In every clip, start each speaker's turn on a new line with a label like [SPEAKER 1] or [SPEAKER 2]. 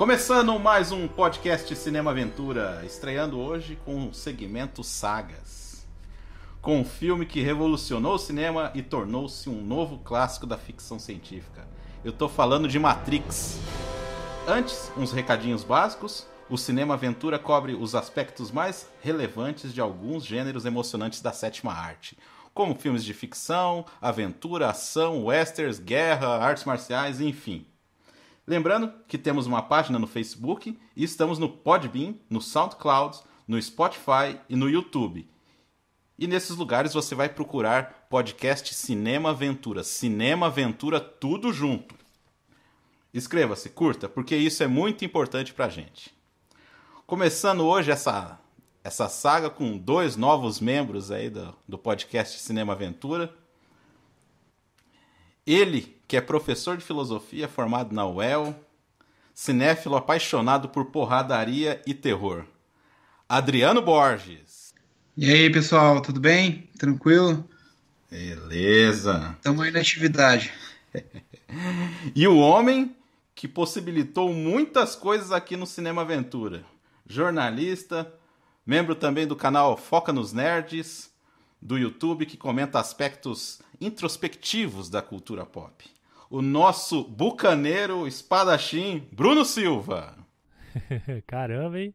[SPEAKER 1] Começando mais um podcast Cinema Aventura, estreando hoje com o segmento Sagas. Com um filme que revolucionou o cinema e tornou-se um novo clássico da ficção científica. Eu tô falando de Matrix. Antes, uns recadinhos básicos. O Cinema Aventura cobre os aspectos mais relevantes de alguns gêneros emocionantes da sétima arte, como filmes de ficção, aventura, ação, westerns, guerra, artes marciais, enfim. Lembrando que temos uma página no Facebook e estamos no Podbean, no SoundCloud, no Spotify e no YouTube. E nesses lugares você vai procurar podcast Cinema Aventura. Cinema Aventura tudo junto. Inscreva-se, curta, porque isso é muito importante pra gente. Começando hoje essa, essa saga com dois novos membros aí do, do podcast Cinema Aventura. Ele, que é professor de filosofia formado na UEL, cinéfilo apaixonado por porradaria e terror. Adriano Borges.
[SPEAKER 2] E aí, pessoal, tudo bem? Tranquilo?
[SPEAKER 1] Beleza.
[SPEAKER 2] Estamos aí na atividade.
[SPEAKER 1] e o homem que possibilitou muitas coisas aqui no Cinema Aventura. Jornalista, membro também do canal Foca nos Nerds, do YouTube que comenta aspectos introspectivos da cultura pop. O nosso bucaneiro espadachim, Bruno Silva.
[SPEAKER 3] Caramba, hein?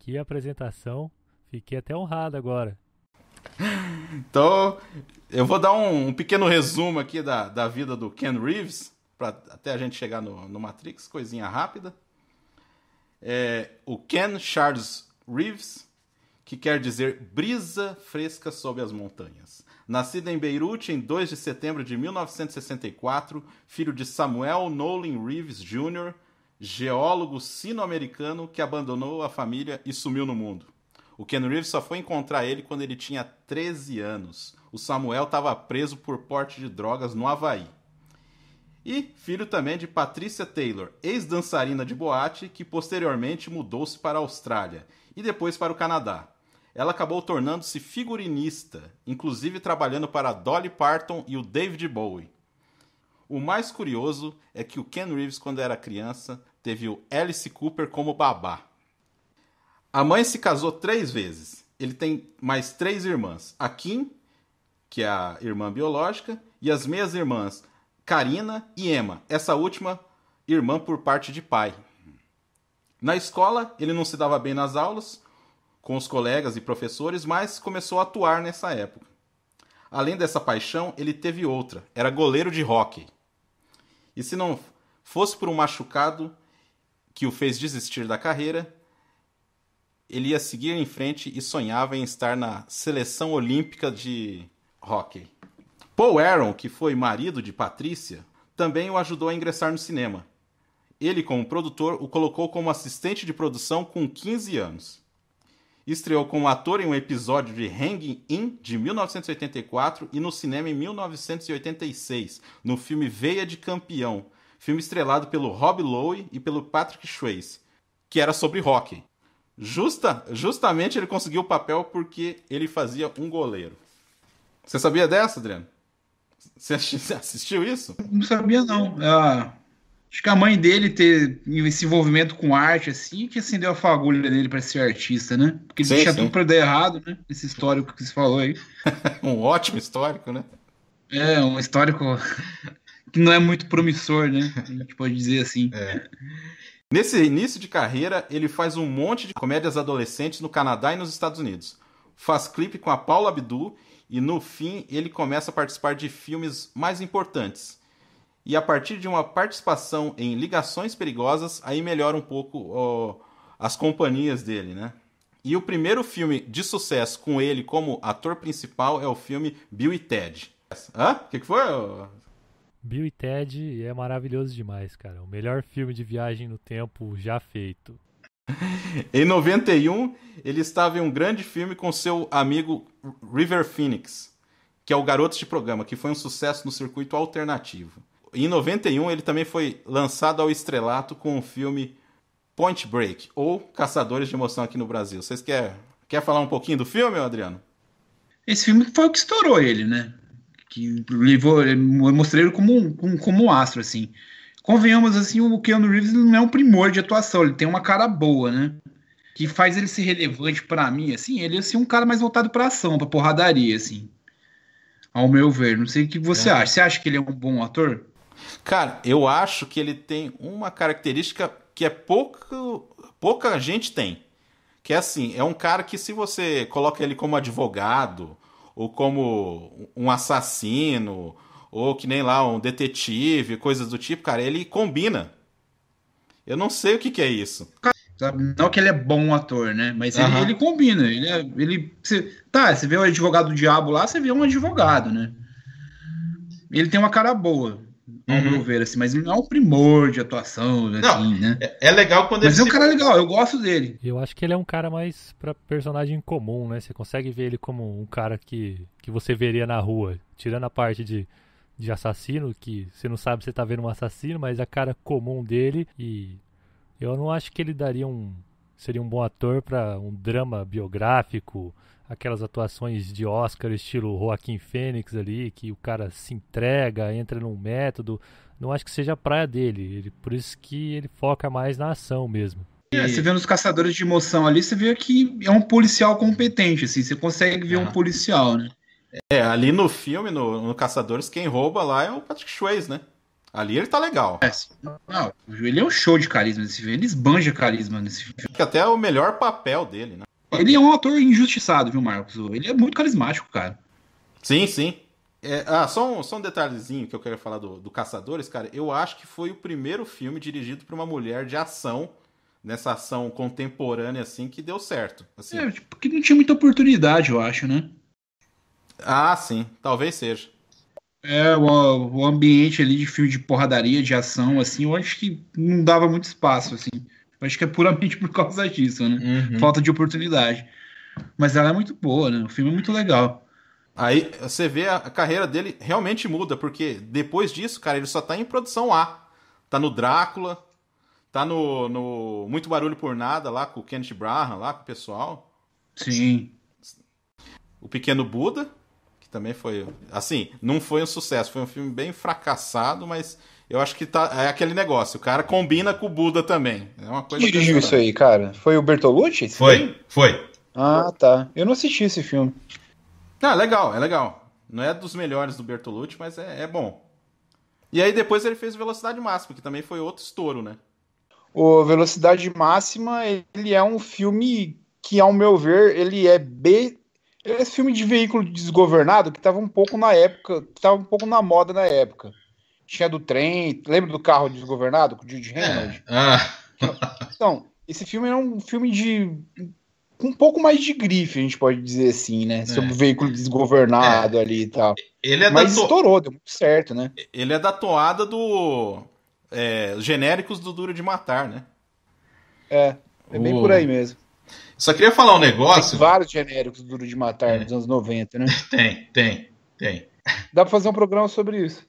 [SPEAKER 3] Que apresentação. Fiquei até honrado agora. Então,
[SPEAKER 1] eu vou dar um, um, pequeno resumo aqui da, da vida do Ken Reeves, pra, até a gente chegar no, no Matrix, coisinha rápida. É, o Ken Charles Reeves que quer dizer brisa fresca sob as montanhas. Nascido em Beirute em 2 de setembro de 1964, filho de Samuel Nolan Reeves Jr., geólogo sino-americano que abandonou a família e sumiu no mundo. O Ken Reeves só foi encontrar ele quando ele tinha 13 anos. O Samuel estava preso por porte de drogas no Havaí. E filho também de Patrícia Taylor, ex-dançarina de boate, que posteriormente mudou-se para a Austrália e depois para o Canadá ela acabou tornando-se figurinista, inclusive trabalhando para Dolly Parton e o David Bowie. O mais curioso é que o Ken Reeves, quando era criança, teve o Alice Cooper como babá. A mãe se casou três vezes. Ele tem mais três irmãs: a Kim, que é a irmã biológica, e as meias irmãs Karina e Emma, essa última irmã por parte de pai. Na escola, ele não se dava bem nas aulas, com os colegas e professores, mas começou a atuar nessa época. Além dessa paixão, ele teve outra: era goleiro de hóquei. E se não fosse por um machucado que o fez desistir da carreira, ele ia seguir em frente e sonhava em estar na seleção olímpica de hóquei. Paul Aaron, que foi marido de Patrícia, também o ajudou a ingressar no cinema. Ele, como produtor, o colocou como assistente de produção com 15 anos. Estreou como ator em um episódio de Hanging In de 1984 e no cinema em 1986, no filme Veia de Campeão, filme estrelado pelo Rob Lowe e pelo Patrick Swayze, que era sobre hockey. Justa, justamente ele conseguiu o papel porque ele fazia um goleiro. Você sabia dessa, Adriano? Você assistiu isso?
[SPEAKER 2] Não sabia, não. Ah, Acho que a mãe dele ter esse envolvimento com arte, assim, que acendeu a fagulha dele para ser artista, né? Porque ele sim, tinha sim. tudo pra dar errado, né? Esse histórico que você falou aí. um ótimo histórico, né? É, um histórico que não é muito promissor, né? A
[SPEAKER 1] gente pode dizer assim. É. Nesse início de carreira, ele faz um monte de comédias adolescentes no Canadá e nos Estados Unidos. Faz clipe com a Paula Abdul e no fim ele começa a participar de filmes mais importantes e a partir de uma participação em ligações perigosas, aí melhora um pouco ó, as companhias dele, né? E o primeiro filme de sucesso com ele como ator principal é o filme Bill e Ted. Hã? O que, que foi?
[SPEAKER 3] Bill e Ted é maravilhoso demais, cara. O melhor filme de viagem no tempo já feito. em 91,
[SPEAKER 1] ele estava em um grande filme com seu amigo River Phoenix, que é o garoto de Programa, que foi um sucesso no circuito alternativo. Em 91, ele também foi lançado ao estrelato com o filme Point Break, ou Caçadores de Emoção aqui no Brasil. Vocês querem quer falar um pouquinho do filme, Adriano? Esse filme foi o que estourou ele,
[SPEAKER 2] né? Que levou, mostrei ele como um, como um astro, assim. Convenhamos, assim, o Keanu Reeves não é um primor de atuação, ele tem uma cara boa, né? Que faz ele ser relevante para mim, assim, ele é assim, um cara mais voltado pra ação, pra porradaria, assim. Ao meu ver, não sei o que você é. acha. Você acha que ele é um bom ator? Cara, eu acho que
[SPEAKER 1] ele tem uma característica que é pouco, pouca gente tem. Que é assim, é um cara que se você coloca ele como advogado, ou como um assassino, ou que nem lá um detetive, coisas do tipo, cara, ele
[SPEAKER 2] combina. Eu não sei o que, que é isso. Não que ele é bom ator, né? Mas ele, uhum. ele combina. Ele, é, ele tá, você vê o advogado do diabo lá, você vê um advogado, né? Ele tem uma cara boa ao uhum. meu ver, assim, mas não é um primor de atuação, não, assim, né? É, é, legal quando mas ele. Mas é um se...
[SPEAKER 3] cara legal, eu gosto dele. Eu acho que ele é um cara mais para personagem comum, né? Você consegue ver ele como um cara que, que você veria na rua, tirando a parte de de assassino, que você não sabe se tá vendo um assassino, mas a cara comum dele e eu não acho que ele daria um seria um bom ator para um drama biográfico aquelas atuações de Oscar estilo Joaquim Fênix ali, que o cara se entrega, entra num método. Não acho que seja a praia dele. Ele, por isso que ele foca mais na ação mesmo. É, você
[SPEAKER 2] vê nos Caçadores de Emoção ali, você vê que é um policial competente, assim, você consegue ver ah. um policial, né? É, ali
[SPEAKER 1] no filme, no, no, Caçadores, quem rouba lá é o Patrick Swayze, né? Ali ele tá legal. É,
[SPEAKER 2] não, ele é um show de carisma nesse filme, ele esbanja carisma nesse filme. que até é o melhor papel dele, né? Ele é um ator injustiçado, viu, Marcos? Ele é muito carismático, cara. Sim, sim.
[SPEAKER 1] É, ah, só um, só um detalhezinho que eu quero falar do, do Caçadores, cara. Eu acho que foi o primeiro filme dirigido por uma mulher de ação, nessa ação contemporânea, assim, que deu
[SPEAKER 2] certo. Assim. É, porque tipo, não tinha muita oportunidade, eu acho, né? Ah, sim. Talvez seja. É, o, o ambiente ali de filme de porradaria, de ação, assim, eu acho que não dava muito espaço, assim. Acho que é puramente por causa disso, né? Uhum. Falta de oportunidade. Mas ela é muito boa, né? O filme é muito legal. Aí você
[SPEAKER 1] vê a carreira dele realmente muda, porque depois disso, cara, ele só tá em produção A. Tá no Drácula, tá no, no Muito Barulho por Nada, lá com o Kenneth Branagh, lá com o pessoal.
[SPEAKER 2] Sim. O
[SPEAKER 1] Pequeno Buda, que também foi. Assim, não foi um sucesso, foi um filme bem fracassado, mas eu acho que tá, é aquele negócio. O cara combina com o Buda também. É uma coisa Quem dirigiu isso
[SPEAKER 2] aí, cara? Foi o Bertolucci? Foi, filme? foi. Ah, tá. Eu não assisti esse filme. Ah, legal, é legal.
[SPEAKER 1] Não é dos melhores do Bertolucci, mas é, é bom. E aí depois ele fez Velocidade Máxima, que também foi outro estouro, né?
[SPEAKER 2] O Velocidade Máxima, ele é um filme que, ao meu ver, ele é B. Ele é filme de veículo desgovernado que estava um pouco na época, que estava um pouco na moda na época tinha é do trem. Lembra do carro desgovernado com o Jude é, Reynolds? É. Ah. Então, esse filme é um filme de. um pouco mais de grife, a gente pode dizer assim, né? É. Sobre o veículo desgovernado é. ali e tal. Ele é Mas to... estourou, deu muito certo, né?
[SPEAKER 1] Ele é da toada do. É, genéricos do Duro de Matar, né?
[SPEAKER 2] É, é bem uh. por aí mesmo.
[SPEAKER 1] Só queria falar um negócio. Tem
[SPEAKER 2] vários genéricos do Duro de Matar dos anos 90, né? Tem, tem, tem. Dá pra fazer um programa sobre isso.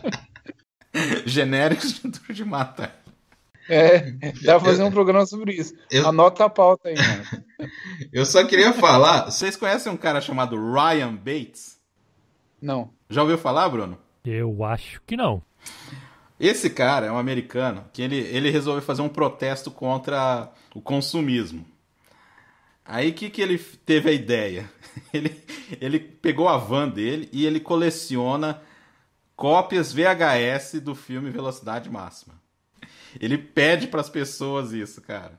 [SPEAKER 1] Genéricos de duro de matar.
[SPEAKER 2] É, dá pra fazer eu... um programa sobre isso. Eu... Anota a pauta aí, mano. eu só queria falar.
[SPEAKER 1] Vocês conhecem um cara chamado Ryan Bates? Não. Já ouviu falar, Bruno?
[SPEAKER 3] Eu acho
[SPEAKER 1] que não. Esse cara é um americano que ele, ele resolveu fazer um protesto contra o consumismo. Aí o que, que ele teve a ideia? Ele, ele pegou a van dele e ele coleciona cópias VHS do filme Velocidade Máxima. Ele pede para as pessoas isso, cara.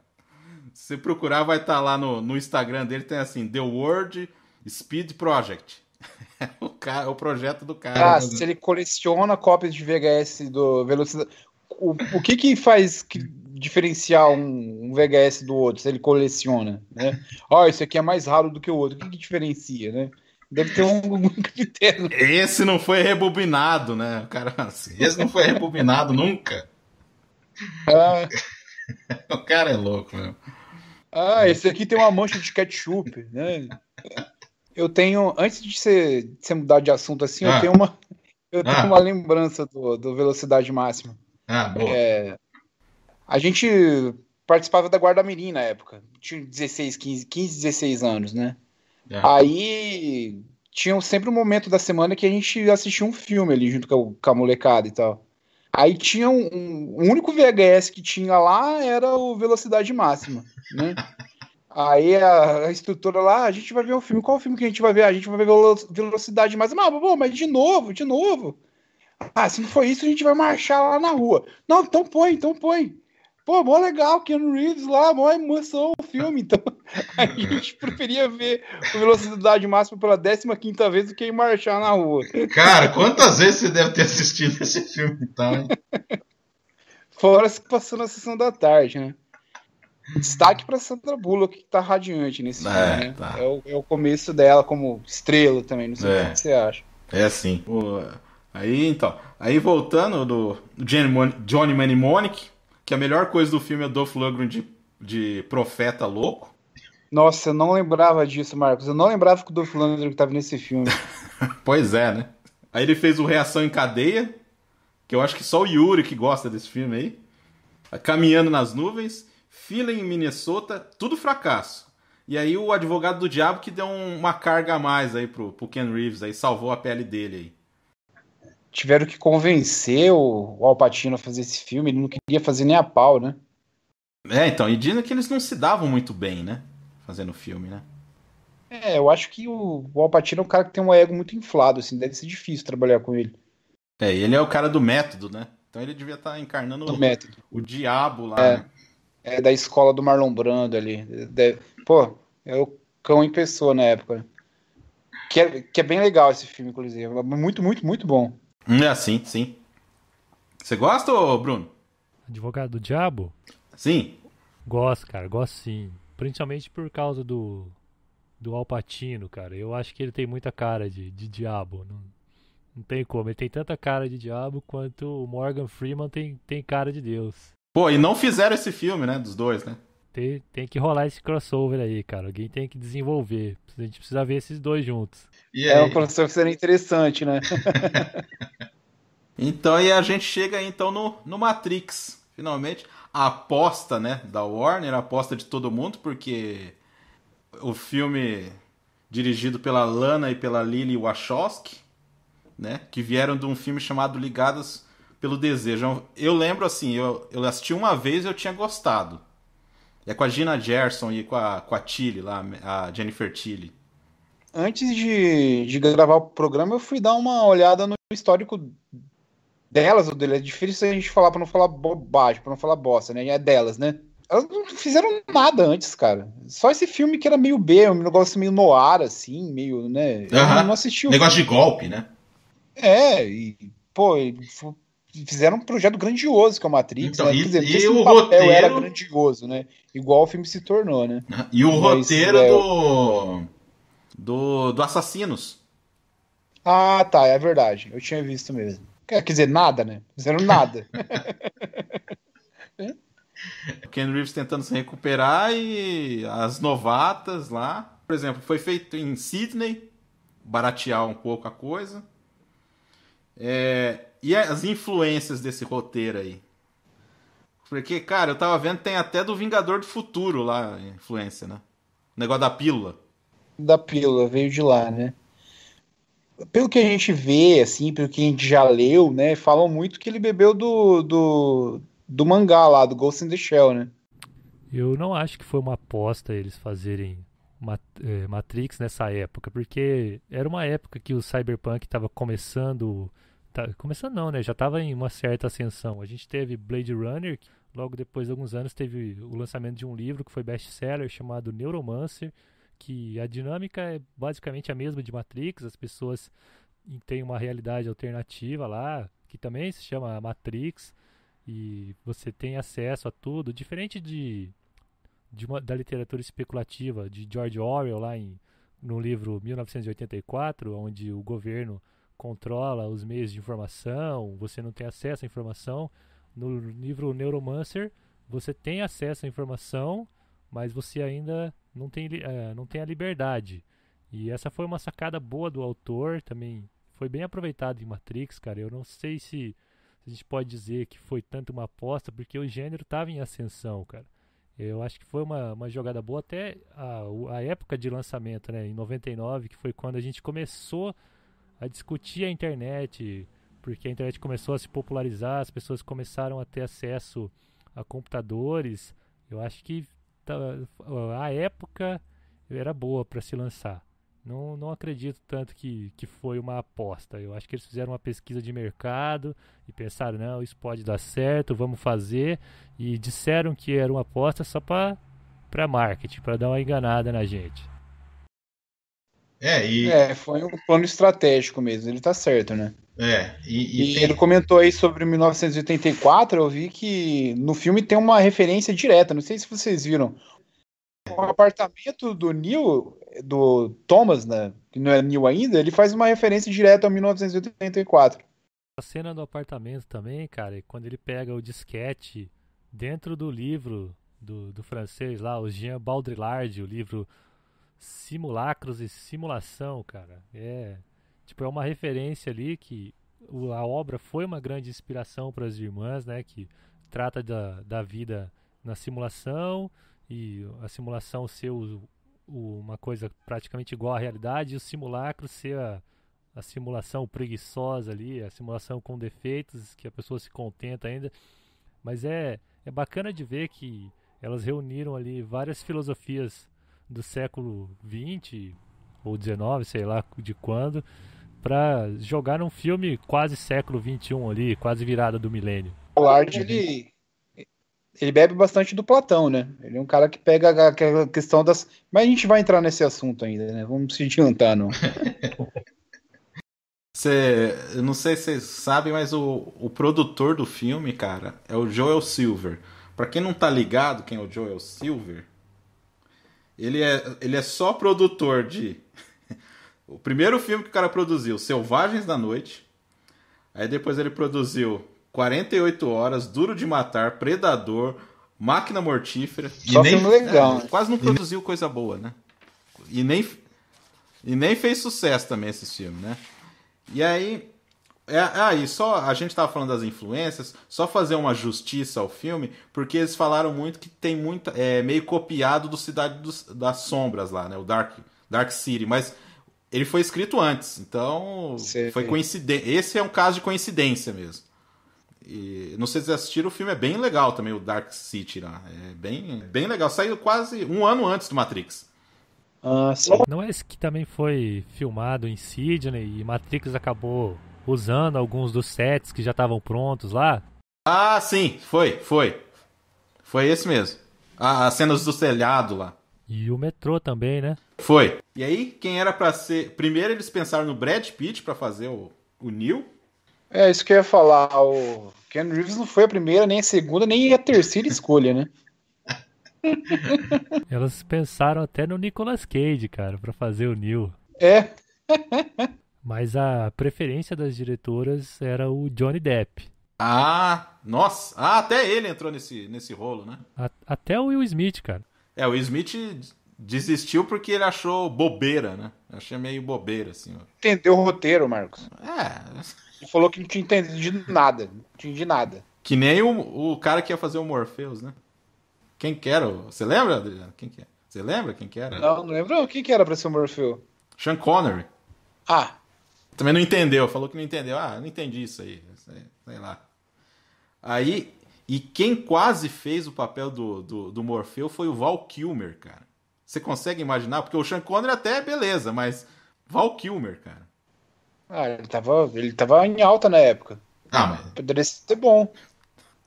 [SPEAKER 1] Se procurar, vai estar tá lá no, no Instagram dele, tem assim, The World Speed Project. o, cara, o projeto do cara. Ah, se
[SPEAKER 2] ele coleciona cópias de VHS do Velocidade... O, o que que faz que diferenciar um, um, VHS do outro? Se ele coleciona, né? Ó, oh, isso aqui é mais raro do que o outro. O que que diferencia, né? Deve ter um critério. Esse não foi rebobinado, né? O cara, assim,
[SPEAKER 1] esse não foi rebobinado
[SPEAKER 2] nunca. Ah. o cara é louco, meu. Ah, esse aqui tem uma mancha de ketchup, né? Eu tenho, antes de você, de você mudar de assunto assim, ah. eu tenho uma, eu tenho ah. uma lembrança do, do Velocidade Máxima. Ah, boa. É, a gente participava da Guarda Mirim na época. Tinha 16, 15, 15, 16 anos, né? É. Aí tinha sempre um momento da semana que a gente assistia um filme ali junto com a, com a molecada e tal. Aí tinha um, um, O único VHS que tinha lá era o Velocidade Máxima, né? Aí a, a instrutora lá, ah, a gente vai ver o um filme. Qual o filme que a gente vai ver? Ah, a gente vai ver velo Velocidade Máxima. Ah, bom, mas de novo, de novo. Ah, se não isso, a gente vai marchar lá na rua. Não, então põe, então põe. Pô, mó legal, Ken Reeves lá, mó emoção o filme. Então, a gente preferia ver o Velocidade Máxima pela 15 vez do que marchar na rua. Cara, quantas vezes você deve ter assistido esse filme então? Fora se passou na sessão da tarde, né? Destaque para Sandra Bullock, que tá radiante nesse é, filme. Né? Tá. É, o, é, o, começo dela como estrela também, não sei é. o que você acha.
[SPEAKER 1] É assim. aí, então. Aí voltando do Johnny Mnemonic, que a melhor coisa do filme é Dolph Lundgren de, de profeta louco.
[SPEAKER 2] Nossa, eu não lembrava disso, Marcos. Eu não lembrava que o Dolph Lundgren estava nesse filme.
[SPEAKER 1] pois é, né? Aí ele fez o Reação em Cadeia, que eu acho que só o Yuri que gosta desse filme aí. Caminhando nas Nuvens, Fila em Minnesota, tudo fracasso. E aí o Advogado do Diabo que deu uma carga a mais aí pro, pro Ken Reeves, aí salvou a pele dele aí
[SPEAKER 2] tiveram que convencer o, o Alpatino a fazer esse filme, ele não queria fazer nem a pau, né? É, então, e dizem que eles não se davam
[SPEAKER 1] muito bem, né? Fazendo filme, né?
[SPEAKER 2] É, eu acho que o, o Alpatino é um cara que tem um ego muito inflado, assim, deve ser difícil trabalhar com ele. É,
[SPEAKER 1] ele é o cara do
[SPEAKER 2] método, né?
[SPEAKER 1] Então ele devia estar tá encarnando o, método. o diabo lá. É, né?
[SPEAKER 2] é, da escola do Marlon Brando ali. Deve, pô, é o cão em pessoa na época. Que é, que é bem legal esse filme, inclusive. É muito, muito, muito bom.
[SPEAKER 1] É, assim, sim. Você gosta, Bruno?
[SPEAKER 3] Advogado do Diabo? Sim. Gosto, cara, gosto sim. Principalmente por causa do, do Alpatino, cara. Eu acho que ele tem muita cara de, de diabo. Não, não tem como. Ele tem tanta cara de diabo quanto o Morgan Freeman tem, tem cara de Deus.
[SPEAKER 1] Pô, e não fizeram esse filme, né? Dos dois, né?
[SPEAKER 3] tem, tem que rolar esse crossover aí, cara. Alguém tem que desenvolver. A gente precisa ver esses dois juntos. é um
[SPEAKER 2] crossover que seria interessante, né?
[SPEAKER 1] então, e a gente
[SPEAKER 2] chega então
[SPEAKER 1] no, no Matrix, finalmente. A aposta, né, da Warner, a aposta de todo mundo, porque o filme dirigido pela Lana e pela Lily Wachowski, né, que vieram de um filme chamado Ligadas pelo Desejo. Eu lembro assim, eu, eu assisti uma vez e eu tinha gostado. É com a Gina Gerson e com a, com a Tilly lá, a Jennifer Tilly.
[SPEAKER 2] Antes de, de gravar o programa, eu fui dar uma olhada no histórico delas, ou dele. É difícil a gente falar pra não falar bobagem, pra não falar bosta, né? É delas, né? Elas não fizeram nada antes, cara. Só esse filme que era meio B, um negócio meio no ar, assim, meio, né? Eu uh -huh. não assisti o Negócio filme. de golpe, né? É, e, pô, fizeram um projeto grandioso com a Matrix. Então, né? e, dizer, e o roteiro era grandioso, né? Igual o filme se tornou, né?
[SPEAKER 1] E o Mas, roteiro é, do... do do Assassinos.
[SPEAKER 2] Ah, tá, é verdade. Eu tinha visto mesmo. Quer dizer, nada, né? Fizeram nada.
[SPEAKER 1] o é Ken Reeves tentando se recuperar e as novatas lá. Por exemplo, foi feito em Sydney, baratear um pouco a coisa. É, e as influências desse roteiro aí? Porque, cara, eu tava vendo, tem até do Vingador do Futuro lá, influência, né? O negócio da pílula.
[SPEAKER 2] Da pílula, veio de lá, né? Pelo que a gente vê, assim, pelo que a gente já leu, né? Falam muito que ele bebeu do, do, do mangá lá, do Ghost in the Shell, né?
[SPEAKER 3] Eu não acho que foi uma aposta eles fazerem é, Matrix nessa época, porque era uma época que o Cyberpunk estava começando Tá, começando não, né? Já estava em uma certa ascensão. A gente teve Blade Runner, que logo depois de alguns anos teve o lançamento de um livro que foi best-seller chamado Neuromancer, que a dinâmica é basicamente a mesma de Matrix, as pessoas têm uma realidade alternativa lá, que também se chama Matrix, e você tem acesso a tudo, diferente de, de uma, da literatura especulativa de George Orwell lá em no livro 1984, onde o governo controla os meios de informação, você não tem acesso à informação. No livro Neuromancer, você tem acesso à informação, mas você ainda não tem, é, não tem a liberdade. E essa foi uma sacada boa do autor, também foi bem aproveitado em Matrix, cara. Eu não sei se, se a gente pode dizer que foi tanto uma aposta, porque o gênero estava em ascensão, cara. Eu acho que foi uma, uma jogada boa até a, a época de lançamento, né? Em 99, que foi quando a gente começou a discutir a internet, porque a internet começou a se popularizar, as pessoas começaram a ter acesso a computadores. Eu acho que tá, a época era boa para se lançar. Não, não acredito tanto que, que foi uma aposta. Eu acho que eles fizeram uma pesquisa de mercado e pensaram: não, isso pode dar certo, vamos fazer. E disseram que era uma aposta só para marketing, para dar uma enganada na gente.
[SPEAKER 2] É, e... é, foi um plano estratégico mesmo, ele tá certo, né? É, e, e, e tem... ele
[SPEAKER 3] comentou aí sobre 1984,
[SPEAKER 2] eu vi que no filme tem uma referência direta, não sei se vocês viram. O apartamento do Neil, do Thomas, né, que não é Neil ainda, ele faz uma referência direta a 1984.
[SPEAKER 3] A cena do apartamento também, cara, é quando ele pega o disquete dentro do livro do, do francês lá, o Jean Baudrillard, o livro simulacros e simulação, cara. É, tipo, é uma referência ali que a obra foi uma grande inspiração para as irmãs, né, que trata da, da vida na simulação e a simulação ser o, o, uma coisa praticamente igual à realidade e o simulacro ser a, a simulação preguiçosa ali, a simulação com defeitos que a pessoa se contenta ainda. Mas é, é bacana de ver que elas reuniram ali várias filosofias do século 20 ou 19, sei lá de quando, para jogar num filme quase século 21 ali, quase virada do milênio.
[SPEAKER 2] O Art, ele, ele bebe bastante do Platão, né? Ele é um cara que pega a é questão das. Mas a gente vai entrar nesse assunto ainda, né? Vamos se adiantar, não.
[SPEAKER 1] Cê, eu não sei se vocês sabem, mas o, o produtor do filme, cara, é o Joel Silver. Pra quem não tá ligado quem é o Joel Silver, ele é, ele é só produtor de. o primeiro filme que o cara produziu, Selvagens da Noite. Aí depois ele produziu 48 Horas, Duro de Matar, Predador, Máquina Mortífera. Só nem... filme legal. É, quase não produziu coisa boa, né? E nem, e nem fez sucesso também esse filme, né? E aí é, ah, e só a gente estava falando das influências, só fazer uma justiça ao filme, porque eles falaram muito que tem muita. É meio copiado do Cidade dos, das Sombras lá, né? O Dark, Dark City, mas ele foi escrito antes, então Sim. foi coincidência. Esse é um caso de coincidência mesmo. E, não sei se vocês assistiram, o filme é bem legal também, o Dark City lá. É bem, bem legal. Saiu quase um ano antes do Matrix.
[SPEAKER 3] Ah, não é esse que também foi filmado em Sydney e Matrix acabou usando alguns dos sets que já estavam prontos lá?
[SPEAKER 1] Ah, sim, foi, foi. Foi esse mesmo. Ah, as cenas do telhado lá.
[SPEAKER 3] E o metrô também, né? Foi.
[SPEAKER 1] E aí, quem era para ser. Primeiro eles pensaram no Brad Pitt para fazer o, o Neil.
[SPEAKER 2] É, isso que eu ia falar. O Ken Reeves não foi a primeira, nem a segunda, nem a terceira escolha, né?
[SPEAKER 3] Elas pensaram até no Nicolas Cage, cara, para fazer o Neil. É. Mas a preferência das diretoras era o Johnny Depp. Ah,
[SPEAKER 1] nossa! Ah, até ele entrou nesse, nesse rolo, né?
[SPEAKER 3] A, até o Will Smith, cara.
[SPEAKER 1] É, o Will Smith desistiu porque ele achou bobeira, né? Achei meio bobeira, assim. Entendeu o roteiro, Marcos. É. Ele falou que não tinha entendido nada. Não de nada. Que nem o, o cara que ia fazer o Morpheus, né? Quem que era? Você lembra, Adriano? Quem que é? Você lembra quem que era? Não,
[SPEAKER 2] não lembro. Quem que era pra ser o Morpheus? Sean Connery. Ah,
[SPEAKER 1] também não entendeu, falou que não entendeu. Ah, não entendi isso aí. Sei lá. Aí, e quem quase fez o papel do, do, do Morfeu foi o Val Kilmer, cara. Você consegue imaginar? Porque o Sean Connery até é beleza, mas Val Kilmer, cara.
[SPEAKER 2] Ah, ele tava, ele tava em alta na época. Ah, mas... Poderia ser bom.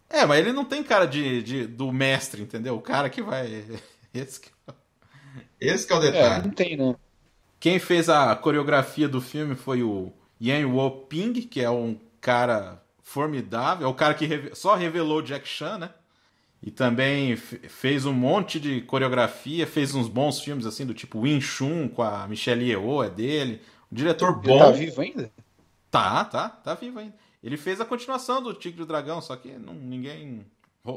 [SPEAKER 1] É, mas ele não tem cara de, de do mestre, entendeu? O cara que vai. Esse que, Esse que é o é é, detalhe. É, não tem, não. Quem fez a coreografia do filme foi o Yan Wo Ping, que é um cara formidável, é o cara que só revelou Jack Chan, né? E também fez um monte de coreografia, fez uns bons filmes assim, do tipo Win Chun com a Michelle Yeoh, é dele. Um diretor Ele bom. Ele tá vivo ainda? Tá, tá, tá vivo ainda. Ele fez a continuação do Tigre e o Dragão, só que não, ninguém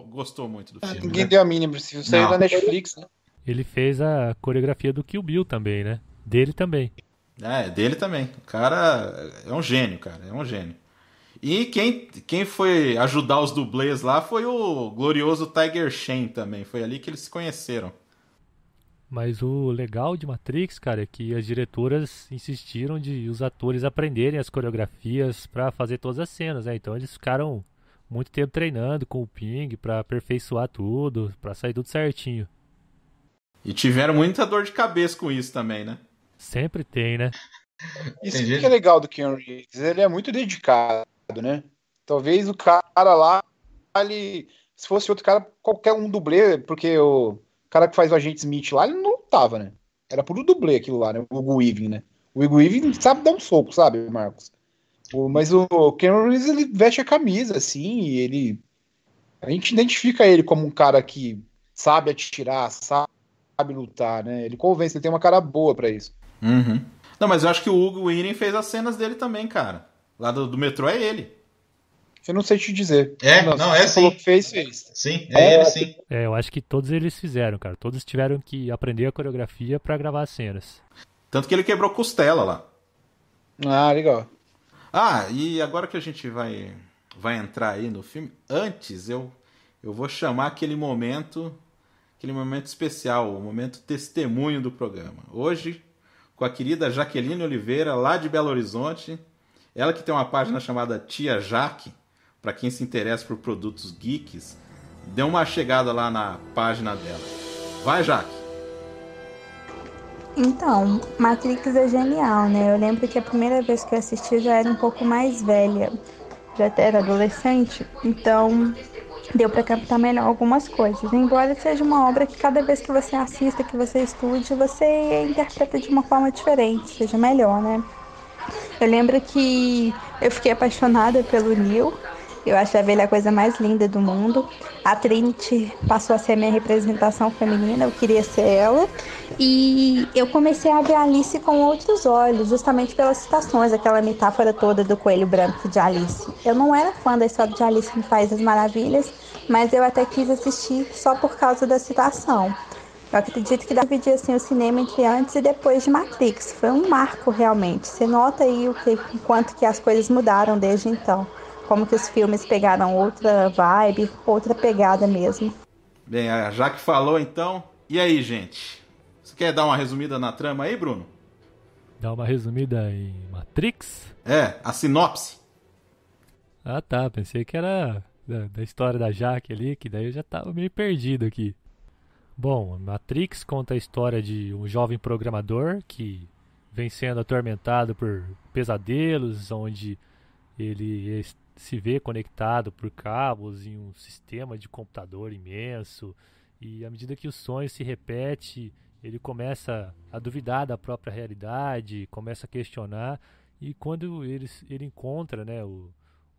[SPEAKER 1] gostou muito do é, filme. Ninguém né? deu a mínima, se saiu da Netflix,
[SPEAKER 3] né? Ele fez a coreografia do Kill Bill também, né? Dele também. É, dele também.
[SPEAKER 1] O cara é um gênio, cara. É um gênio. E quem, quem foi ajudar os dublês lá foi o glorioso Tiger Shen também. Foi ali que eles se conheceram.
[SPEAKER 3] Mas o legal de Matrix, cara, é que as diretoras insistiram de os atores aprenderem as coreografias para fazer todas as cenas, né? Então eles ficaram muito tempo treinando com o ping para aperfeiçoar tudo, para sair tudo certinho. E tiveram muita
[SPEAKER 1] dor de cabeça com isso também, né?
[SPEAKER 3] Sempre tem, né? Isso
[SPEAKER 1] que
[SPEAKER 2] é legal do Ken Reeves, ele é muito dedicado, né? Talvez o cara lá, ele, se fosse outro cara, qualquer um dublê, porque o cara que faz o agente Smith lá, ele não lutava, né? Era puro dublê aquilo lá, né? O Hugo Weaving, né? O Hugo Weaving sabe dar um soco, sabe, Marcos? mas o Ken Reeves, ele veste a camisa, assim, e ele... A gente identifica ele como um cara que sabe atirar, sabe lutar, né? Ele convence, ele tem uma cara boa para isso. Uhum. Não, mas eu acho que o Hugo Winning fez
[SPEAKER 1] as cenas dele também, cara. Lá do, do metrô é ele. Eu não sei te dizer. É, não, não é sim. fez, fez. Sim, é, é ele é, sim.
[SPEAKER 3] É, eu acho que todos eles fizeram, cara. Todos tiveram que aprender a coreografia para gravar as cenas. Tanto
[SPEAKER 1] que ele quebrou costela lá. Ah, legal. Ah, e agora que a gente vai vai entrar aí no filme, antes eu eu vou chamar aquele momento, aquele momento especial, o momento testemunho do programa. Hoje com a querida Jaqueline Oliveira, lá de Belo Horizonte. Ela que tem uma página chamada Tia Jaque, para quem se interessa por produtos geeks, deu uma chegada lá na página dela. Vai, Jaque!
[SPEAKER 2] Então, Matrix é genial, né? Eu lembro que a primeira
[SPEAKER 3] vez que eu assisti já era um pouco mais velha, já até era adolescente, então deu para captar melhor algumas coisas. Embora seja uma obra que cada vez que você assista, que você estude, você interpreta de uma forma diferente, seja melhor, né? Eu lembro que eu fiquei apaixonada pelo Neil eu a ele a coisa mais linda do mundo. A Trinity passou a ser minha representação feminina, eu queria ser ela. E eu comecei a ver Alice com outros olhos, justamente pelas citações, aquela metáfora toda do coelho branco de Alice. Eu não era fã da história de Alice no País das Maravilhas, mas eu até quis assistir só por causa da citação. Eu acredito que dividir assim, o cinema entre antes e depois de Matrix. Foi um marco realmente. Você nota aí o que, quanto que as coisas mudaram desde então como que os filmes pegaram outra vibe, outra pegada mesmo.
[SPEAKER 1] Bem, a Jaque falou então. E aí, gente? Você quer dar uma resumida na trama aí, Bruno?
[SPEAKER 3] Dar uma resumida em Matrix? É, a sinopse. Ah tá, pensei que era da, da história da Jaque ali, que daí eu já tava meio perdido aqui. Bom, Matrix conta a história de um jovem programador que vem sendo atormentado por pesadelos, onde ele se vê conectado por cabos em um sistema de computador imenso. E à medida que o sonho se repete, ele começa a duvidar da própria realidade, começa a questionar. E quando ele, ele encontra né, o,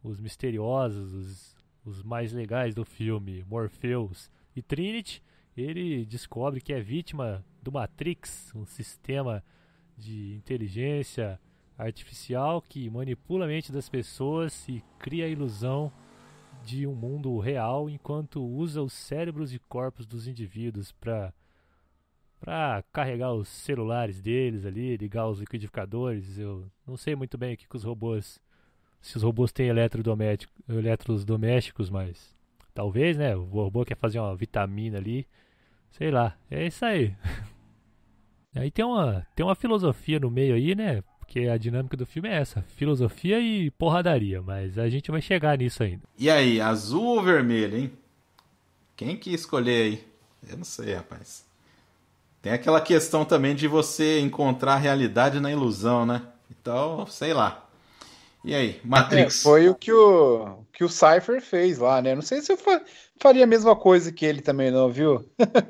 [SPEAKER 3] os misteriosos, os, os mais legais do filme, Morpheus e Trinity, ele descobre que é vítima do Matrix, um sistema de inteligência artificial que manipula a mente das pessoas e cria a ilusão de um mundo real enquanto usa os cérebros e corpos dos indivíduos para para carregar os celulares deles ali, ligar os liquidificadores. Eu não sei muito bem o que, que os robôs se os robôs têm eletros domésticos, mas talvez, né? O robô quer fazer uma vitamina ali, sei lá. É isso aí. aí tem uma tem uma filosofia no meio aí, né? porque a dinâmica do filme é essa: filosofia e porradaria, mas a gente vai chegar nisso ainda. E
[SPEAKER 1] aí, azul ou vermelho, hein? Quem que escolher aí? Eu não sei, rapaz. Tem aquela questão também de você encontrar a realidade na ilusão, né? Então,
[SPEAKER 2] sei lá. E aí, Matrix? É, foi o que o que o Cypher fez lá, né? Não sei se eu fa faria a mesma coisa que ele também, não, viu?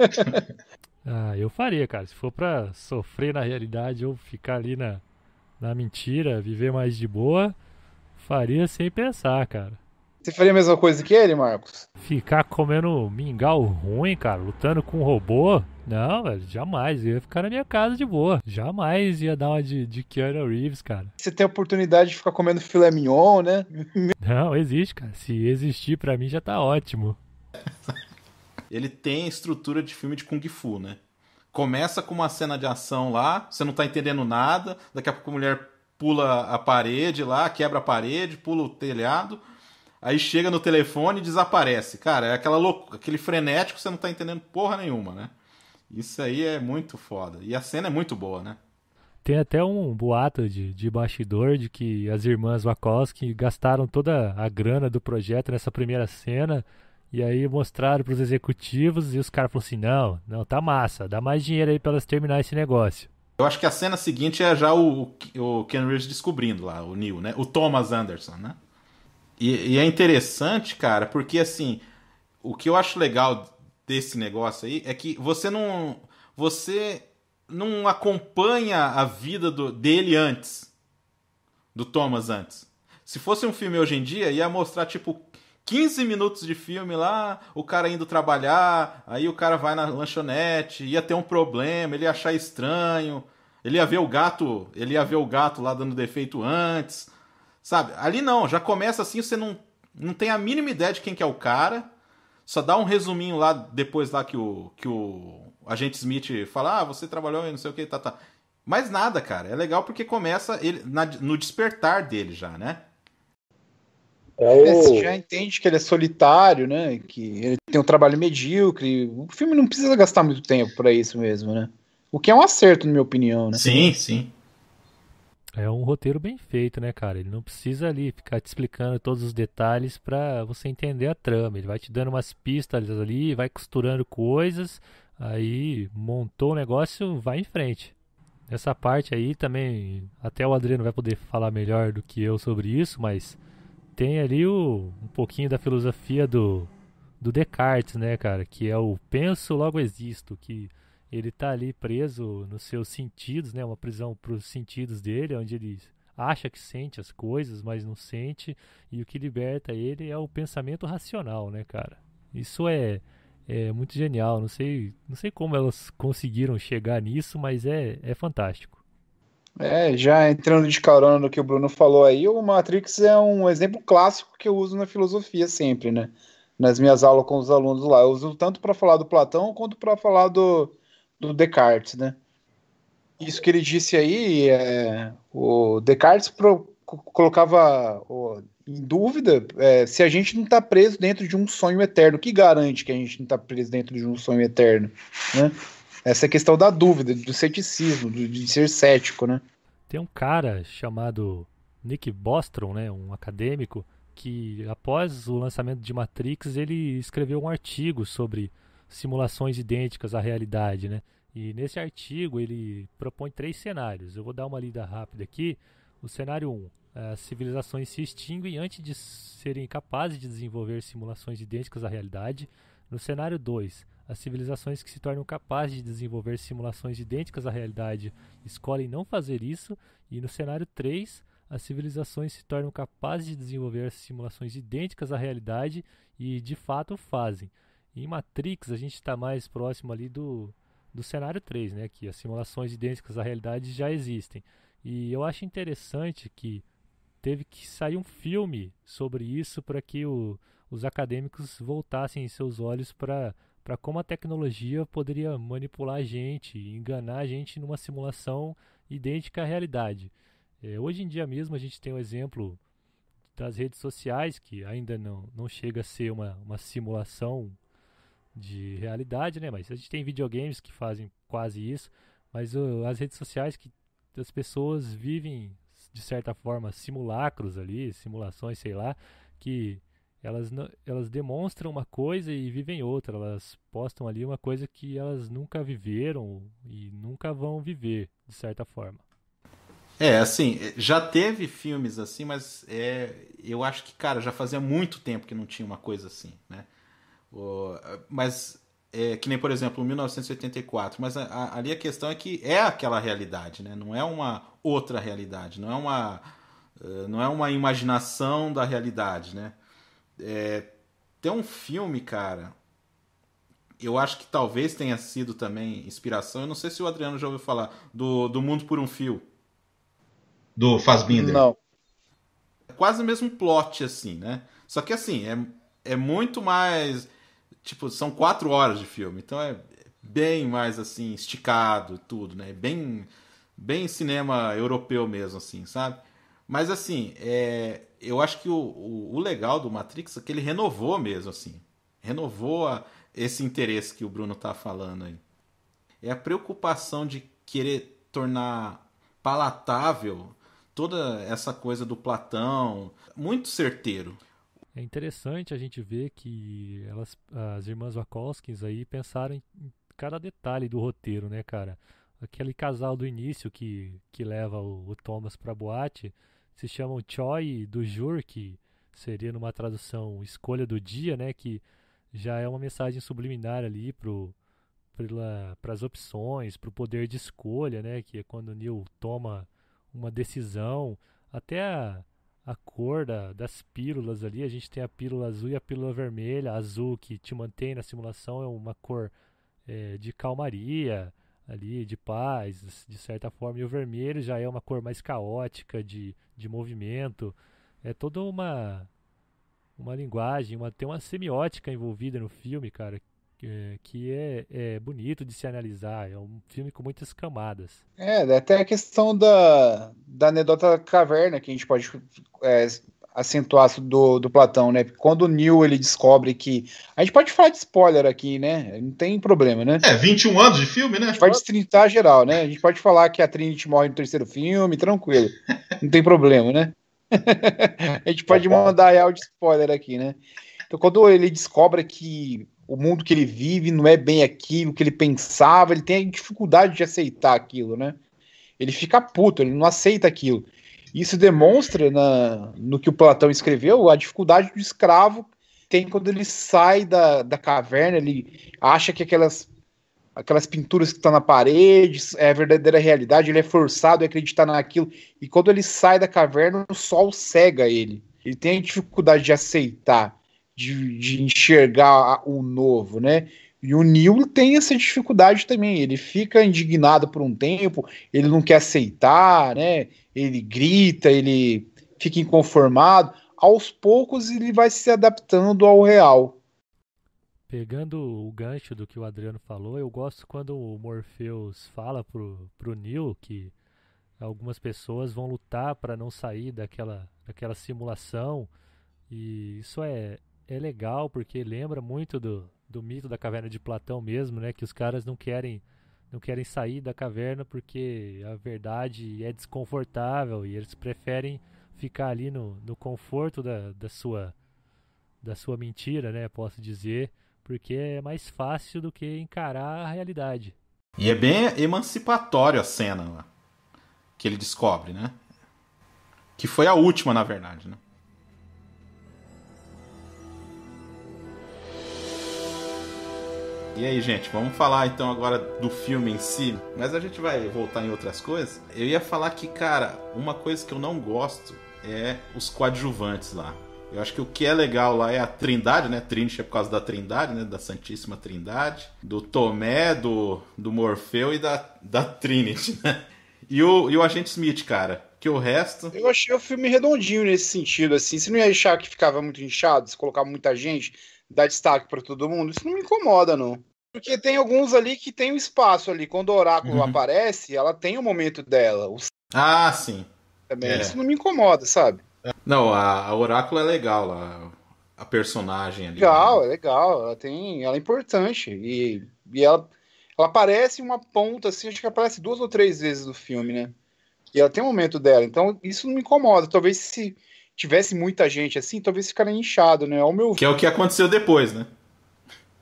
[SPEAKER 3] ah, eu faria, cara. Se for pra sofrer na realidade ou ficar ali na, na mentira, viver mais de boa, faria sem pensar, cara. Você faria a mesma coisa que ele, Marcos? Ficar comendo mingau ruim, cara, lutando com um robô? Não, velho, jamais. Eu ia ficar na minha casa de boa. Jamais ia dar uma de, de Keanu Reeves, cara. Você tem a
[SPEAKER 2] oportunidade de ficar comendo filé mignon, né?
[SPEAKER 3] Não, existe, cara. Se existir, para mim já tá ótimo.
[SPEAKER 1] ele tem estrutura de filme de Kung Fu, né? Começa com uma cena de ação lá, você não tá entendendo nada, daqui a pouco a mulher pula a parede lá, quebra a parede, pula o telhado, aí chega no telefone e desaparece. Cara, é aquela louca aquele frenético, você não tá entendendo porra nenhuma, né? Isso aí é muito foda. E a cena é muito boa, né?
[SPEAKER 3] Tem até um boato de, de bastidor de que as irmãs Wachowski gastaram toda a grana do projeto nessa primeira cena e aí mostraram para os executivos e os caras falaram assim: não, não, tá massa, dá mais dinheiro aí para elas terminar esse negócio.
[SPEAKER 1] Eu acho que a cena seguinte é já o, o Ken Reeves descobrindo lá, o Neil, né? O Thomas Anderson, né? E, e é interessante, cara, porque assim, o que eu acho legal desse negócio aí é que você não. Você não acompanha a vida do, dele antes. Do Thomas antes. Se fosse um filme hoje em dia, ia mostrar, tipo, 15 minutos de filme lá, o cara indo trabalhar, aí o cara vai na lanchonete, ia ter um problema, ele ia achar estranho, ele ia ver o gato, ele ia ver o gato lá dando defeito antes, sabe? Ali não, já começa assim, você não, não tem a mínima ideia de quem que é o cara, só dá um resuminho lá depois lá que o, que o agente Smith fala, ah, você trabalhou e não sei o que, tá, tá. Mas nada, cara, é legal porque começa ele, na, no despertar dele já, né?
[SPEAKER 2] É o... É, você já entende que ele é solitário, né? Que ele tem um trabalho medíocre. O filme não precisa gastar muito tempo para isso mesmo, né? O que é um acerto, na minha opinião, né? Sim, sim.
[SPEAKER 3] É um roteiro bem feito, né, cara? Ele não precisa ali ficar te explicando todos os detalhes para você entender a trama. Ele vai te dando umas pistas ali, vai costurando coisas, aí montou o negócio, vai em frente. Essa parte aí também, até o Adriano vai poder falar melhor do que eu sobre isso, mas tem ali o, um pouquinho da filosofia do, do Descartes, né, cara? Que é o penso, logo existo, que ele tá ali preso nos seus sentidos, né? Uma prisão para os sentidos dele, onde ele acha que sente as coisas, mas não sente, e o que liberta ele é o pensamento racional, né, cara? Isso é, é muito genial, não sei, não sei como elas conseguiram chegar nisso, mas é, é fantástico.
[SPEAKER 2] É, já entrando de carona no que o Bruno falou aí, o Matrix é um exemplo clássico que eu uso na filosofia sempre, né? Nas minhas aulas com os alunos lá. Eu uso tanto para falar do Platão quanto para falar do, do Descartes, né? Isso que ele disse aí, é, o Descartes pro, colocava o, em dúvida é, se a gente não está preso dentro de um sonho eterno. O que garante que a gente não está preso dentro de um sonho eterno, né? essa é questão da dúvida, do ceticismo, de ser cético, né?
[SPEAKER 3] Tem um cara chamado Nick Bostrom, né, um acadêmico, que após o lançamento de Matrix, ele escreveu um artigo sobre simulações idênticas à realidade, né? E nesse artigo ele propõe três cenários. Eu vou dar uma lida rápida aqui. O cenário 1, um, as civilizações se extinguem antes de serem capazes de desenvolver simulações idênticas à realidade. No cenário 2, as civilizações que se tornam capazes de desenvolver simulações idênticas à realidade escolhem não fazer isso, e no cenário 3, as civilizações se tornam capazes de desenvolver simulações idênticas à realidade e de fato fazem. Em Matrix, a gente está mais próximo ali do, do cenário 3, né? Que as simulações idênticas à realidade já existem. E eu acho interessante que teve que sair um filme sobre isso para que o, os acadêmicos voltassem seus olhos para para como a tecnologia poderia manipular a gente, enganar a gente numa simulação idêntica à realidade. É, hoje em dia mesmo a gente tem o um exemplo das redes sociais, que ainda não, não chega a ser uma, uma simulação de realidade, né? Mas a gente tem videogames que fazem quase isso, mas uh, as redes sociais que as pessoas vivem, de certa forma, simulacros ali, simulações, sei lá, que elas, elas demonstram uma coisa e vivem outra. Elas postam ali uma coisa que elas nunca viveram e nunca vão viver, de certa forma.
[SPEAKER 1] É, assim, é, já teve filmes assim, mas é, eu acho que, cara, já fazia muito tempo que não tinha uma coisa assim, né? O, mas, é, que nem, por exemplo, 1984. Mas a, a, ali a questão é que é aquela realidade, né? Não é uma outra realidade, não é uma, eh, não é uma imaginação da realidade, né? É, tem um filme, cara. Eu acho que talvez tenha sido também inspiração. Eu não sei se o Adriano já ouviu falar. Do, do Mundo por um Fio. Do Fassbinder. Não. É quase o mesmo plot, assim, né? Só que, assim, é, é muito mais. Tipo, são quatro horas de filme. Então é bem mais, assim, esticado tudo, né? Bem, bem cinema europeu mesmo, assim, sabe? Mas assim, é, eu acho que o, o, o, legal do Matrix é que ele renovou mesmo, assim. Renovou a, esse interesse que o Bruno tá falando aí. É a preocupação de querer tornar palatável toda essa coisa do Platão, muito certeiro.
[SPEAKER 3] É interessante a gente ver que elas, as irmãs Wachowskins aí pensaram em cada detalhe do roteiro, né, cara? Aquele casal do início que, que leva o, o Thomas pra boate, se chamam Choi do Jur, que seria numa tradução escolha do dia, né? Que já é uma mensagem subliminar ali pro para as opções, para o poder de escolha, né? Que é quando o Neil toma uma decisão, até a, a cor da, das pílulas ali. A gente tem a pílula azul e a pílula vermelha. A azul que te mantém na simulação é uma cor é, de calmaria ali de paz, de certa forma. E o vermelho já é uma cor mais caótica, de, de movimento. É toda uma uma linguagem, uma, tem uma semiótica envolvida no filme, cara, que é, é, bonito de se analisar. É um filme com muitas camadas.
[SPEAKER 2] É, até a questão da, da anedota da caverna, que a gente pode é, acentuasse do, do Platão, né? Quando o Neil ele descobre que. A gente pode falar de spoiler aqui, né? Não tem problema, né? É, 21 anos de filme, né? A gente pode destrinitar geral, né? A gente pode falar que a Trinity morre no terceiro filme, tranquilo. Não tem problema, né? a gente pode tá mandar real de spoiler aqui, né? Então, quando ele descobre que o mundo que ele vive não é bem aquilo que ele pensava, ele tem dificuldade de aceitar aquilo, né? Ele fica puto, ele não aceita aquilo. Isso demonstra na, né, no que o Platão escreveu a dificuldade do escravo tem quando ele sai da, da caverna, ele acha que aquelas, aquelas pinturas que estão tá na parede é a verdadeira realidade, ele é forçado a acreditar naquilo. E quando ele sai da caverna, o sol cega ele. Ele tem a dificuldade de aceitar, de, de enxergar o novo, né? E o Neil tem essa dificuldade também. Ele fica indignado por um tempo, ele não quer aceitar, né? ele grita, ele fica inconformado, aos poucos ele vai se adaptando ao real.
[SPEAKER 3] Pegando o gancho do que o Adriano falou, eu gosto quando o Morpheus fala pro, pro Neil que algumas pessoas vão lutar para não sair daquela, daquela simulação. E isso é, é legal porque lembra muito do, do mito da caverna de Platão mesmo, né, que os caras não querem não querem sair da caverna porque a verdade é desconfortável e eles preferem ficar ali no, no conforto da, da sua da sua mentira, né? Posso dizer, porque é mais fácil do que encarar a realidade. E é bem
[SPEAKER 1] emancipatório a cena que ele descobre, né? Que foi a última, na verdade, né? E aí, gente, vamos falar então agora do filme em si, mas a gente vai voltar em outras coisas. Eu ia falar que, cara, uma coisa que eu não gosto é os coadjuvantes lá. Eu acho que o que é legal lá é a Trindade, né? Trinity é por causa da Trindade, né? Da Santíssima Trindade, do Tomé, do, do Morfeu e da,
[SPEAKER 2] da Trinity, né? E o, e o Agente Smith, cara. Que o resto. Eu achei o filme redondinho nesse sentido, assim. Você não ia achar que ficava muito inchado, se colocar muita gente dar destaque para todo mundo, isso não me incomoda, não. Porque tem alguns ali que tem o um espaço ali. Quando o oráculo uhum. aparece, ela tem o um momento dela. O... Ah, sim. Também. É. Isso não me incomoda, sabe?
[SPEAKER 1] Não, a, a oráculo é legal lá. A personagem ali.
[SPEAKER 2] Legal, né? é legal. Ela tem. Ela é importante. E, e ela, ela aparece uma ponta, assim, acho que aparece duas ou três vezes no filme, né? E ela tem o um momento dela. Então, isso não me incomoda. Talvez se tivesse muita gente assim, talvez ficaria inchado, né? Ao meu... Que é o que aconteceu depois, né?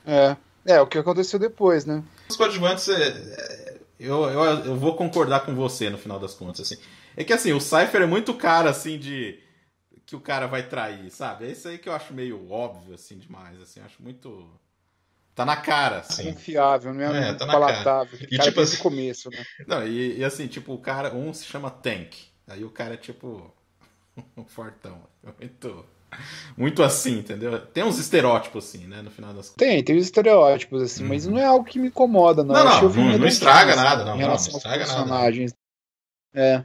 [SPEAKER 2] É. É, o que aconteceu depois, né? Os coadjuvantes, é, é,
[SPEAKER 1] eu, eu, eu vou concordar com você no final das contas, assim. É que assim, o Cypher é muito caro assim, de. que o cara vai trair, sabe? É isso aí que eu acho meio óbvio, assim, demais, assim. Acho muito. Tá
[SPEAKER 2] na cara, assim. Confiável, não é, é tá palatável. E tipo assim.
[SPEAKER 1] começo, né? Não, e, e assim, tipo, o cara. Um se chama Tank. Aí o cara é tipo Fortão. Muito, muito assim, entendeu? Tem uns estereótipos, assim, né? No
[SPEAKER 2] final das contas. Tem, tem uns estereótipos, assim, uhum. mas não é algo que me incomoda, não. Não, não, não, não, estraga nada, não. Em relação não, estraga personagens. Nada. É.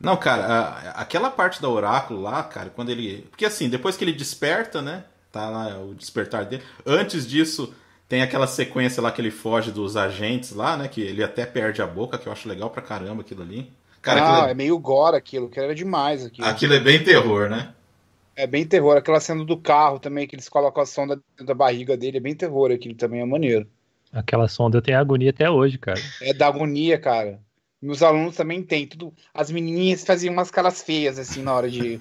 [SPEAKER 2] Não, cara, a,
[SPEAKER 1] aquela parte da Oráculo lá, cara, quando ele. Porque assim, depois que ele desperta, né? Tá lá o despertar dele. Antes disso, tem aquela sequência lá que ele foge dos agentes lá, né? Que ele até perde a boca, que eu acho legal pra caramba aquilo ali. Cara, não, ah, é... é...
[SPEAKER 2] meio gore aquilo, que era demais aquilo. Aquilo é bem terror, né? É bem terror. Aquela cena do carro também, que eles colocam a sonda da barriga dele, é bem terror aquilo também, é maneiro.
[SPEAKER 3] Aquela sonda eu tenho agonia até hoje, cara.
[SPEAKER 2] É da agonia, cara. Meus alunos também têm. Tudo... As menininhas faziam umas caras feias, assim, na hora de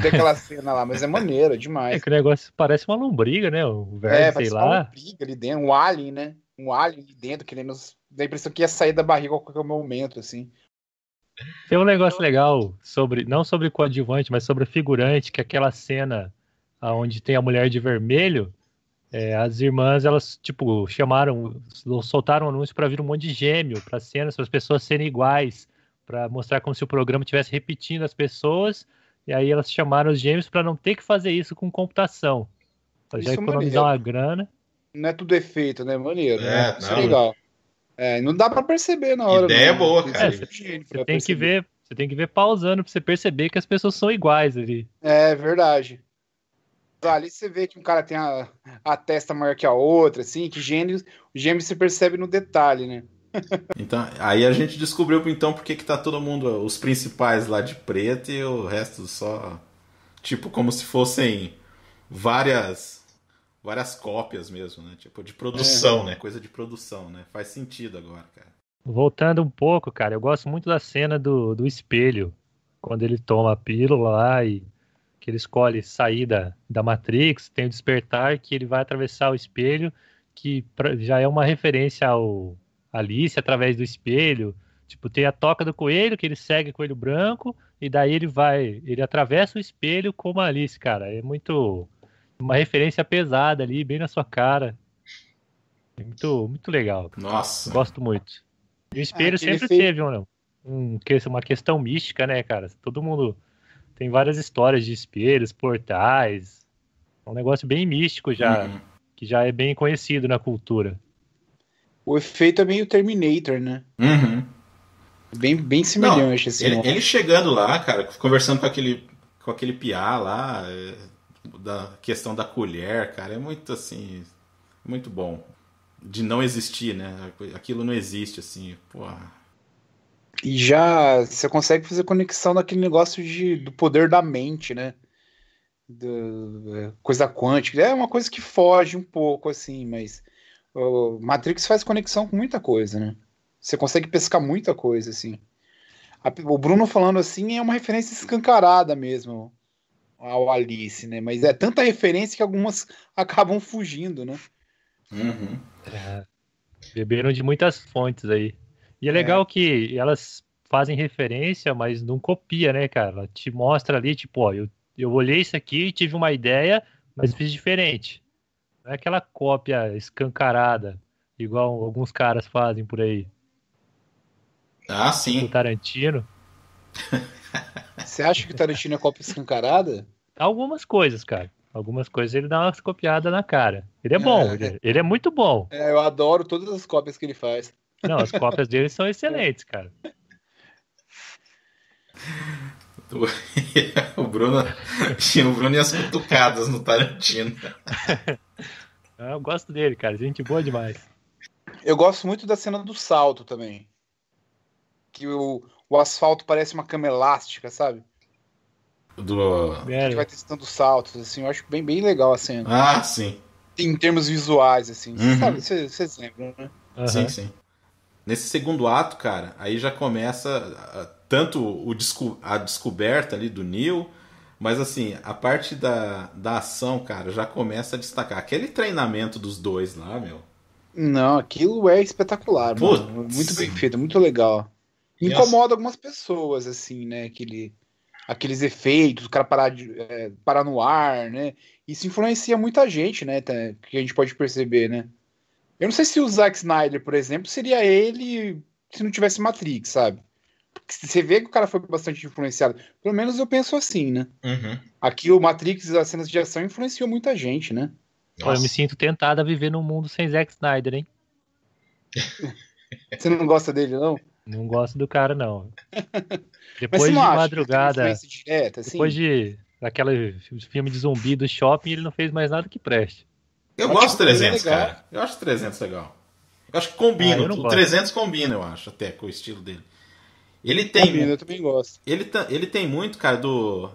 [SPEAKER 2] ter aquela cena lá. Mas é maneiro, é demais. É
[SPEAKER 3] que o negócio parece uma lombriga, né? O verde, é, sei lá. uma lombriga
[SPEAKER 2] ali dentro, um alien, né? Um alien ali dentro, que nem nos... Dá a impressão que ia sair da barriga a qualquer momento, assim.
[SPEAKER 3] Tem um negócio então legal sobre, não sobre coadjuvante, mas sobre figurante, que é aquela cena onde tem a mulher de vermelho. É, as irmãs, elas, tipo, chamaram, soltaram um anúncio para vir um monte de gêmeo para cenas, para as pessoas serem iguais, para mostrar como se o programa estivesse repetindo as pessoas. E aí elas chamaram os gêmeos para não ter que fazer isso com computação, para já é economizar maneiro. uma grana.
[SPEAKER 2] Não é tudo efeito, né? Maneiro. Né? É, né? Isso é legal. É, não dá para perceber
[SPEAKER 3] na hora. Ideia é né? boa, cara. É, você, você tem que ver, você tem que ver pausando para você perceber que as pessoas são iguais ali.
[SPEAKER 2] É, é verdade. Ali você vê que um cara tem a, a testa maior que a outra, assim, que gêmeos, gêmeos se percebe no detalhe, né?
[SPEAKER 1] Então, aí a gente descobriu então por que que tá todo mundo, os principais lá de preto e o resto só tipo como se fossem várias várias cópias mesmo, né? Tipo, de produção, é, né? Coisa de produção, né? Faz sentido agora, cara.
[SPEAKER 3] Voltando um pouco, cara, eu gosto muito da cena do, do espelho, quando ele toma a pílula lá e que ele escolhe sair da, da Matrix, tem o despertar que ele vai atravessar o espelho, que pra, já é uma referência ao Alice através do espelho. Tipo, tem a toca do coelho, que ele segue o coelho branco, e daí ele vai, ele atravessa o espelho como a Alice, cara. É muito uma referência pesada ali, bem na sua cara. É muito, muito legal. Nossa. Gosto muito. E o espelho ah, sempre teve né? um, um, uma questão mística, né, cara? Todo mundo tem várias histórias de espelhos, portais. É um negócio bem místico já, uhum. que já é bem conhecido na cultura.
[SPEAKER 2] O efeito é meio Terminator, né?
[SPEAKER 3] Uhum. Bem, bem semelhante, Não, assim. Ele, né? ele,
[SPEAKER 2] chegando lá, cara,
[SPEAKER 3] conversando com
[SPEAKER 1] aquele, com aquele piá lá. É, da questão da colher, cara, é muito assim, muito bom. De não existir, né? Aquilo não existe, assim,
[SPEAKER 2] porra. E já você consegue fazer conexão naquele negócio de, do poder da mente, né? Do, é, coisa quântica. É uma coisa que foge um pouco, assim, mas o Matrix faz conexão com muita coisa, né? Você consegue pescar muita coisa, assim. o Bruno falando assim é uma referência escancarada mesmo ao Alice, né? Mas é tanta referência que algumas acabam
[SPEAKER 3] fugindo, né? Uhum. É, beberam de muitas fontes aí. E é, é. legal é. que elas fazem referência, mas não copia, né, cara? Ela te mostra ali, tipo, ó, eu, eu olhei isso aqui, e tive uma ideia, mas fiz diferente. Não é aquela cópia escancarada, igual alguns caras fazem por aí. Ah, sim. O Tarantino. Você acha que o Tarantino é cópia escancarada? Algumas coisas, cara. Algumas coisas ele dá umas copiadas na cara. Ele é bom, é, é, ele, ele, é muito bom.
[SPEAKER 2] É, eu adoro todas as cópias que ele faz.
[SPEAKER 3] Não, as cópias dele são excelentes, cara.
[SPEAKER 1] o Bruno o Bruno e as cutucadas no Tarantino.
[SPEAKER 3] Eu gosto dele, cara. Gente boa demais.
[SPEAKER 2] Eu gosto muito da cena do salto também. Que o, o asfalto parece uma cama elástica, sabe?
[SPEAKER 1] Do... A
[SPEAKER 2] gente vai testando saltos, assim, eu acho bem, bem legal a cena. Ah, sim. Em termos visuais, assim, uhum. sabe? Vocês lembram, né? Uhum. Sim,
[SPEAKER 1] sim. Nesse segundo ato, cara, aí já começa ah, tanto o desco a descoberta ali do Neil, mas assim, a parte da, da ação, cara, já começa a destacar. Aquele treinamento dos dois lá, meu.
[SPEAKER 2] Não, aquilo é espetacular, Putz. mano. Muito bem feito, muito legal. Incomoda algumas pessoas, assim, né? Aquele, aqueles efeitos, o cara parar, de, é, parar no ar, né? Isso influencia muita gente, né? Tá, que a gente pode perceber, né? Eu não sei se o Zack Snyder, por exemplo, seria ele se não tivesse Matrix, sabe? Porque você vê que o cara foi bastante influenciado. Pelo menos eu penso assim, né? Uhum. Aqui o Matrix, as cenas de ação influenciou muita gente, né? eu me sinto
[SPEAKER 3] tentado a viver num mundo sem Zack Snyder, hein? você não gosta dele, não? Não gosto do cara, não. Depois de madrugada. Direta, assim? Depois de aquele filme de zumbi do shopping, ele não fez mais nada que preste. Eu, gosto de 300, tipo, é legal. cara.
[SPEAKER 1] Eu acho 300 legal. Eu acho que combina. Ah, o 300 combina, eu acho, até com o estilo dele. Ele tem. Combina, eu também gosto. Ele, ele tem muito, cara, do.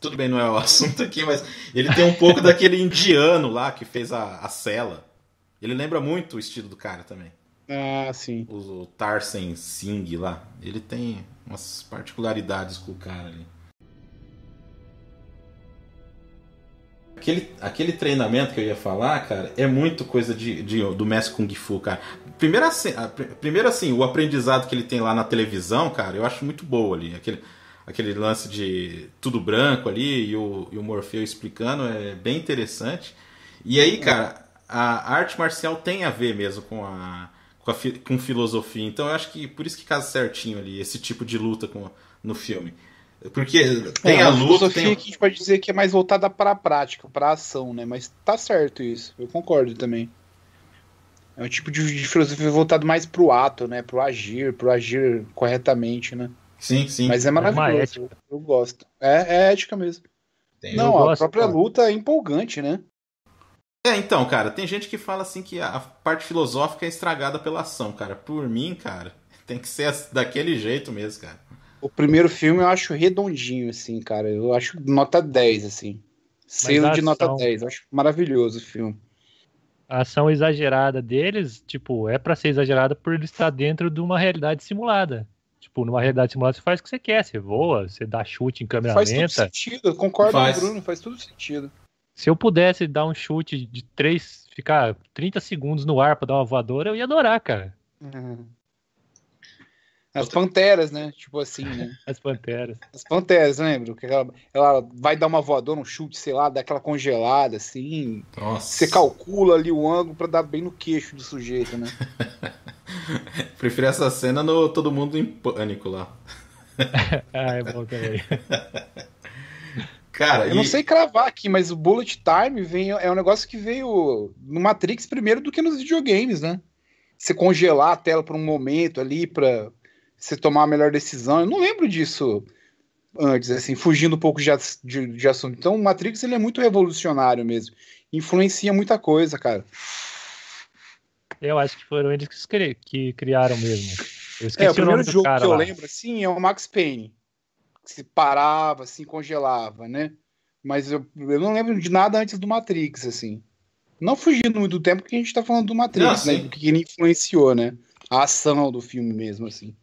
[SPEAKER 1] Tudo bem, não é o assunto aqui, mas ele tem um pouco daquele indiano lá que fez a, a cela. Ele lembra muito o estilo do cara também. Ah, sim. O, Tarsen Singh lá. Ele tem umas particularidades com o cara ali. Aquele, aquele treinamento que eu ia falar, cara, é muito coisa de, de do mestre Kung Fu, cara. Primeiro assim, a, primeiro assim, o aprendizado que ele tem lá na televisão, cara, eu acho muito boa ali. Aquele, aquele lance de tudo branco ali e o, e o Morfeu explicando é bem interessante. E aí, é. cara, a arte marcial tem a ver mesmo com a, com, fi com filosofia. Então eu acho que por isso que casa certinho ali, esse tipo de luta com, no filme. Porque tem é, a, a luta. Filosofia tem... que
[SPEAKER 2] a gente pode dizer que é mais voltada para a prática, para a ação, né? Mas tá certo isso, eu concordo também. É um tipo de, de filosofia voltado mais pro ato, né? Pro agir, pro agir corretamente, né? Sim, sim. Mas é, é maravilhoso. É eu, eu gosto. É, é ética mesmo. Tem, Não, a própria cara. luta é empolgante, né? É, então,
[SPEAKER 1] cara, tem gente que fala assim que a parte filosófica é estragada pela ação, cara. Por mim, cara, tem que ser daquele jeito mesmo, cara.
[SPEAKER 2] O primeiro filme eu acho redondinho, assim, cara. Eu acho nota 10, assim. Selo de nota 10. Eu acho maravilhoso o filme.
[SPEAKER 3] A ação exagerada deles, tipo, é para ser exagerada por ele estar dentro de uma realidade simulada. Tipo, numa realidade simulada você faz o que você quer. Você voa, você dá chute em câmera faz lenta. Faz tudo sentido. concordo com o Bruno,
[SPEAKER 2] faz tudo sentido.
[SPEAKER 3] Se eu pudesse dar um chute de três, ficar 30 segundos no ar pra dar uma voadora, eu ia adorar, cara.
[SPEAKER 2] Uhum. As panteras, né? Tipo assim, né? As panteras. As panteras, lembra? Né, que ela, ela vai dar uma voadora, um chute, sei lá, daquela congelada, assim. Nossa. Você calcula ali o ângulo para dar bem no queixo do sujeito, né?
[SPEAKER 1] Prefiro essa cena no Todo Mundo em Pânico lá.
[SPEAKER 2] ah, é bom também. Cara, eu e... não sei cravar aqui, mas o bullet time vem, é um negócio que veio no Matrix primeiro do que nos videogames, né? Você congelar a tela por um momento ali para você tomar a melhor decisão. Eu não lembro disso antes, assim, fugindo um pouco de, de, de assunto. Então, o Matrix ele é muito revolucionário mesmo. Influencia muita coisa,
[SPEAKER 3] cara. Eu acho que foram eles que, que criaram mesmo. Eu esqueci é, o, o primeiro jogo que eu lembro,
[SPEAKER 2] assim, é o Max Payne se parava, assim, congelava, né? Mas eu, eu não lembro de nada antes do Matrix, assim. Não
[SPEAKER 3] fugindo muito do tempo que a gente tá falando do Matrix, não, né?
[SPEAKER 2] Que ele influenciou, né? A ação do filme mesmo,
[SPEAKER 3] assim.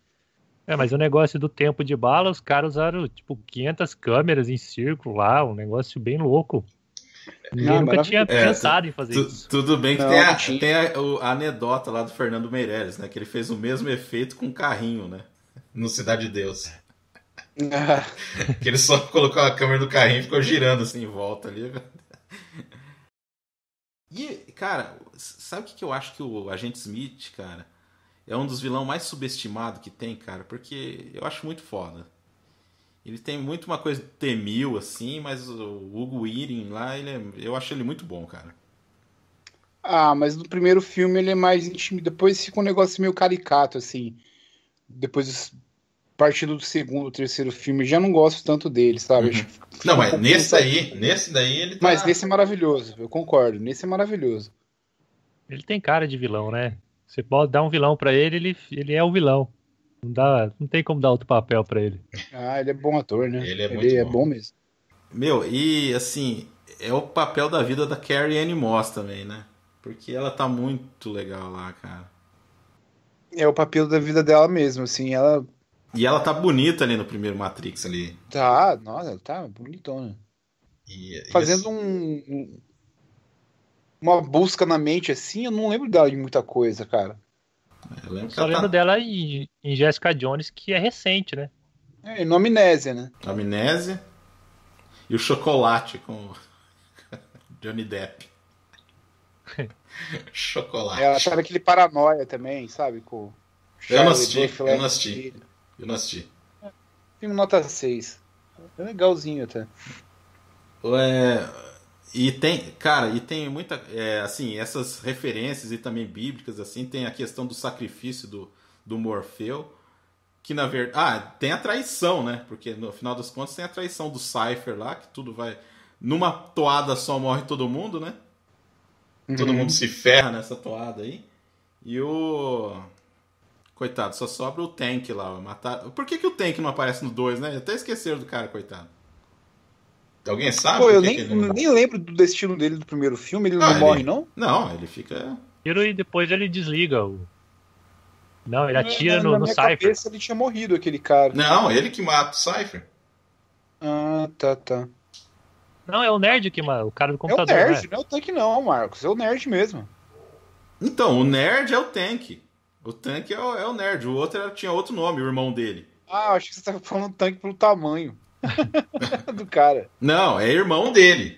[SPEAKER 3] É, mas o negócio do tempo de bala, os caras usaram, tipo, 500 câmeras em círculo lá, um negócio bem louco. Ah, não, eu nunca tinha é, pensado em fazer tu, isso.
[SPEAKER 1] Tudo bem que não, tem, a, tem a, a, anedota lá do Fernando Meirelles, né? Que ele fez o mesmo efeito com carrinho, né? No Cidade de Deus que ele só colocou a câmera do carrinho e ficou girando assim em volta ali. E, cara, sabe o que eu acho que o Agente Smith, cara, é um dos vilões mais subestimados que tem, cara? Porque eu acho muito foda. Ele tem muito uma coisa temil, assim, mas o Hugo Weaving lá, ele é... eu acho ele muito bom, cara.
[SPEAKER 2] Ah, mas no primeiro filme ele é mais intimidado. Depois fica um negócio meio caricato, assim. Depois partir do segundo, terceiro filme, já não gosto tanto dele, sabe? Uhum. Não, um mas nesse aí, nesse daí ele tá... Mas nesse é maravilhoso, eu concordo, nesse é maravilhoso.
[SPEAKER 3] Ele tem cara de vilão, né? Você pode dar um vilão para ele, ele, ele é o vilão. Não, dá, não tem como dar outro papel para ele.
[SPEAKER 2] Ah, ele é bom ator, né? Ele é, ele é bom. bom. mesmo.
[SPEAKER 1] Meu, e assim, é o papel da vida da Carrie Anne Moss também, né? Porque ela tá muito legal lá, cara.
[SPEAKER 2] É o papel da vida dela mesmo, assim, ela e ela tá
[SPEAKER 1] bonita ali no primeiro Matrix ali.
[SPEAKER 2] Tá, nossa, ela tá bonitona. E, Fazendo um, uma busca na mente assim, eu não lembro dela de muita coisa, cara. Eu, lembro eu só tá lembro tá...
[SPEAKER 3] dela em, em Jessica Jones, que é recente, né? É, no Amnésia, né?
[SPEAKER 2] Amnésia.
[SPEAKER 1] E o chocolate com Johnny Depp.
[SPEAKER 2] chocolate. Ela tava tá aquele paranoia também, sabe? Com eu não assisti, eu não assisti. Eu não assisti. Filme nota 6. É legalzinho até.
[SPEAKER 1] É, e tem, cara, e tem muita, é, assim, essas referências e também bíblicas, assim, tem a questão do sacrifício do, do Morfeu, que na verdade, ah, tem a traição, né? Porque no final das contas tem a traição do Cypher lá, que tudo vai, numa toada só morre todo mundo, né? Uhum. Todo mundo se ferra nessa toada aí. E o Coitado, só sobra o Tank lá. Matar... Por que, que o Tank não aparece no 2, né? Até esqueceram do cara, coitado.
[SPEAKER 3] Alguém sabe? Pô, eu nem,
[SPEAKER 2] nem lembro do destino dele do primeiro filme. Ele não, ah, morre, não? Não, ele
[SPEAKER 3] fica. E depois ele desliga o. Não, ele atira não, no, no Cypher.
[SPEAKER 2] Cabeça, ele tinha morrido, aquele cara. Não, ele que mata o Cypher.
[SPEAKER 3] Ah, tá, tá. Não, é o nerd que mata, o cara do computador. É o nerd, né?
[SPEAKER 2] não é o tank não, Marcos. É o nerd mesmo. Então, o
[SPEAKER 1] nerd é o tank o tanque é o, é o nerd, o outro era, tinha outro nome, o irmão dele.
[SPEAKER 2] Ah, acho que você estava falando tanque pelo tamanho do cara.
[SPEAKER 1] Não, é irmão dele.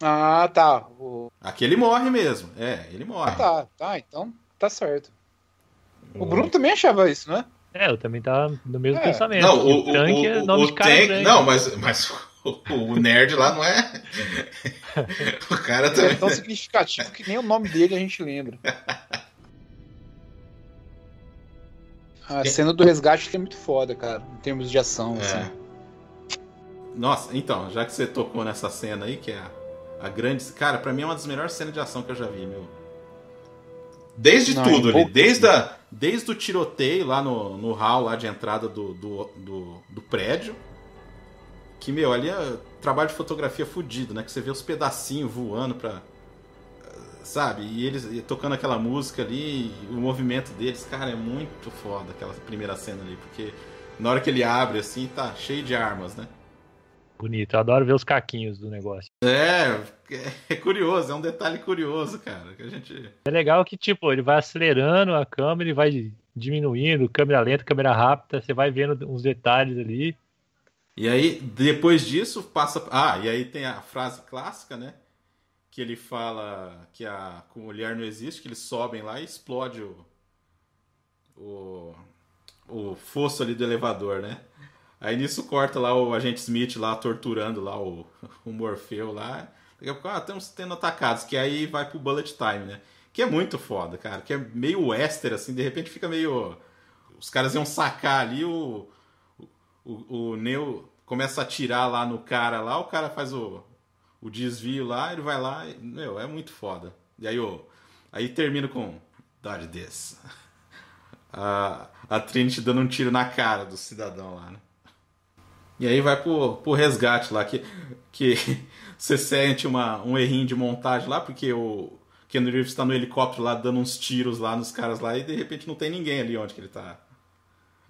[SPEAKER 1] Ah, tá. O... Aqui ele morre mesmo. É, ele
[SPEAKER 2] morre. Ah, tá, tá, então tá certo.
[SPEAKER 3] O Bruno também achava isso, né? É, eu também tava no mesmo é. pensamento. Não, o, o, tanque o, é nome o de cara. Tank, não, mas, mas o, nerd lá não é. o cara também. É tão
[SPEAKER 2] significativo que nem o nome dele a gente lembra. A cena do resgate é muito foda, cara, em termos de ação, é. assim. Nossa,
[SPEAKER 1] então, já que você tocou nessa cena aí, que é a, a grande. Cara, para mim é uma das melhores cenas de ação que eu já vi, meu. Desde Não, é tudo, ali. Desde, a, desde o tiroteio lá no, no hall lá de entrada do, do, do, do prédio. Que, meu, ali é trabalho de fotografia fudido, né? Que você vê os pedacinhos voando pra, sabe? E eles e tocando aquela música ali, o movimento deles, cara, é muito foda aquela primeira cena ali, porque na hora que ele abre assim, tá cheio de armas, né?
[SPEAKER 3] Bonito, eu adoro ver os caquinhos do negócio. É,
[SPEAKER 1] é curioso, é um detalhe curioso, cara, que a gente...
[SPEAKER 3] É legal que, tipo, ele vai acelerando a câmera, ele vai diminuindo, câmera lenta, câmera rápida, você vai vendo uns detalhes ali. E aí, depois disso, passa... Ah,
[SPEAKER 1] e aí tem a frase clássica, né? que ele fala que a mulher não existe, que eles sobem lá e explode o, o, o fosso ali do elevador, né? Aí nisso corta lá o agente Smith lá torturando lá o, o Morfeu lá. Daqui a pouco, ah, estamos tendo atacados, que aí vai pro Bullet Time, né? Que é muito foda, cara. Que é meio western, assim, de repente fica meio. Os caras iam sacar ali o. O, o, o Neo começa a atirar lá no cara lá, o cara faz o, o desvio lá, ele vai lá, e, meu, é muito foda. E aí, eu, aí termino com Dodge this. A, a Trinity dando um tiro na cara do cidadão lá, né? E aí vai pro, pro resgate lá, que, que você sente uma, um errinho de montagem lá, porque o Ken Reeves está no helicóptero lá, dando uns tiros lá nos caras lá, e de repente não tem ninguém ali onde que ele tá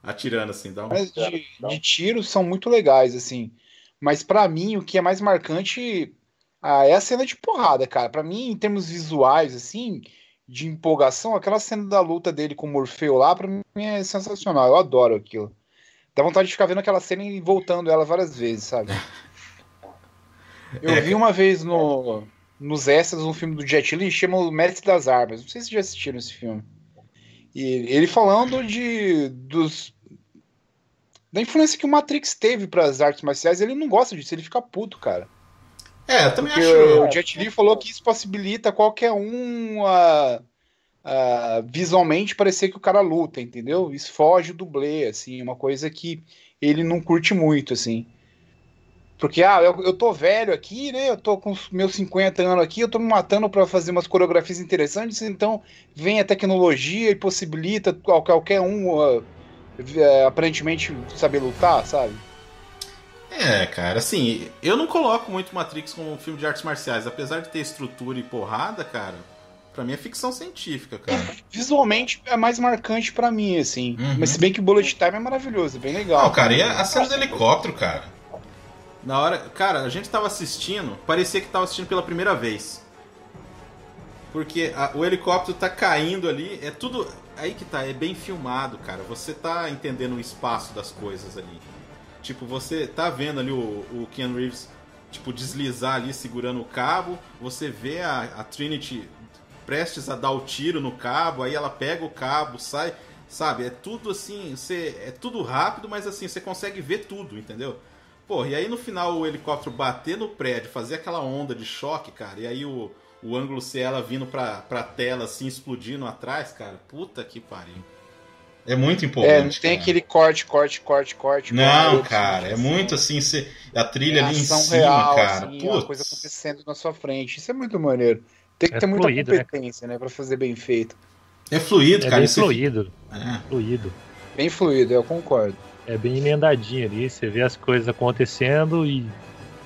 [SPEAKER 1] atirando, assim. Dá um...
[SPEAKER 2] de, de tiros são muito legais, assim. Mas para mim, o que é mais marcante ah, é a cena de porrada, cara. Para mim, em termos visuais, assim, de empolgação, aquela cena da luta dele com o Morfeu lá, pra mim é sensacional. Eu adoro aquilo. Dá vontade de ficar vendo aquela cena e voltando ela várias vezes, sabe? Eu é. vi uma vez no, nos extras um filme do Jet Li, chama O Mestre das Armas. Não sei se já assistiram esse filme. E ele falando de dos da influência que o Matrix teve para as artes marciais, ele não gosta disso, ele fica puto, cara. É, eu também Porque acho. O é. Jet Li falou que isso possibilita qualquer um a, visualmente parecer que o cara luta, entendeu? Isso foge o dublê, assim, é uma coisa que ele não curte muito, assim. Porque, ah, eu, eu tô velho aqui, né? Eu tô com meus 50 anos aqui, eu tô me matando para fazer umas coreografias interessantes, então vem a tecnologia e possibilita qualquer um uh, uh, aparentemente saber lutar, sabe? É, cara, assim,
[SPEAKER 1] eu não coloco muito Matrix como um filme de artes marciais, apesar de ter estrutura e porrada, cara. Pra mim é ficção científica,
[SPEAKER 2] cara. É, visualmente é mais marcante para mim, assim. Uhum. Mas se bem que o Bullet Time é maravilhoso, é bem legal. Não, cara, e a, a cena do helicóptero, cara. Na hora.
[SPEAKER 1] Cara, a gente tava assistindo, parecia que tava assistindo pela primeira vez. Porque a, o helicóptero tá caindo ali, é tudo. Aí que tá, é bem filmado, cara. Você tá entendendo o espaço das coisas ali. Tipo, você tá vendo ali o, o Reeves, tipo, deslizar ali segurando o cabo, você vê a, a Trinity prestes a dar o tiro no cabo, aí ela pega o cabo, sai, sabe? É tudo assim, você, é tudo rápido, mas assim, você consegue ver tudo, entendeu? Pô, e aí no final o helicóptero bater no prédio, fazer aquela onda de choque, cara, e aí o, o ângulo C ela vindo pra, pra tela, assim, explodindo atrás, cara, puta que pariu. É muito importante. É, não tem
[SPEAKER 2] cara. aquele corte, corte, corte, corte. Não, corte, cara, é assim, muito
[SPEAKER 1] assim, a trilha é ali em
[SPEAKER 3] cima, real, cara.
[SPEAKER 2] Assim, é uma coisa acontecendo na sua frente. Isso é muito maneiro. Tem que é ter muita fluido, né, competência, né, né para fazer bem feito. É
[SPEAKER 3] fluido, é cara. Bem fluido. É. Fluido. Bem fluido, eu concordo. É bem emendadinho ali, você vê as coisas acontecendo e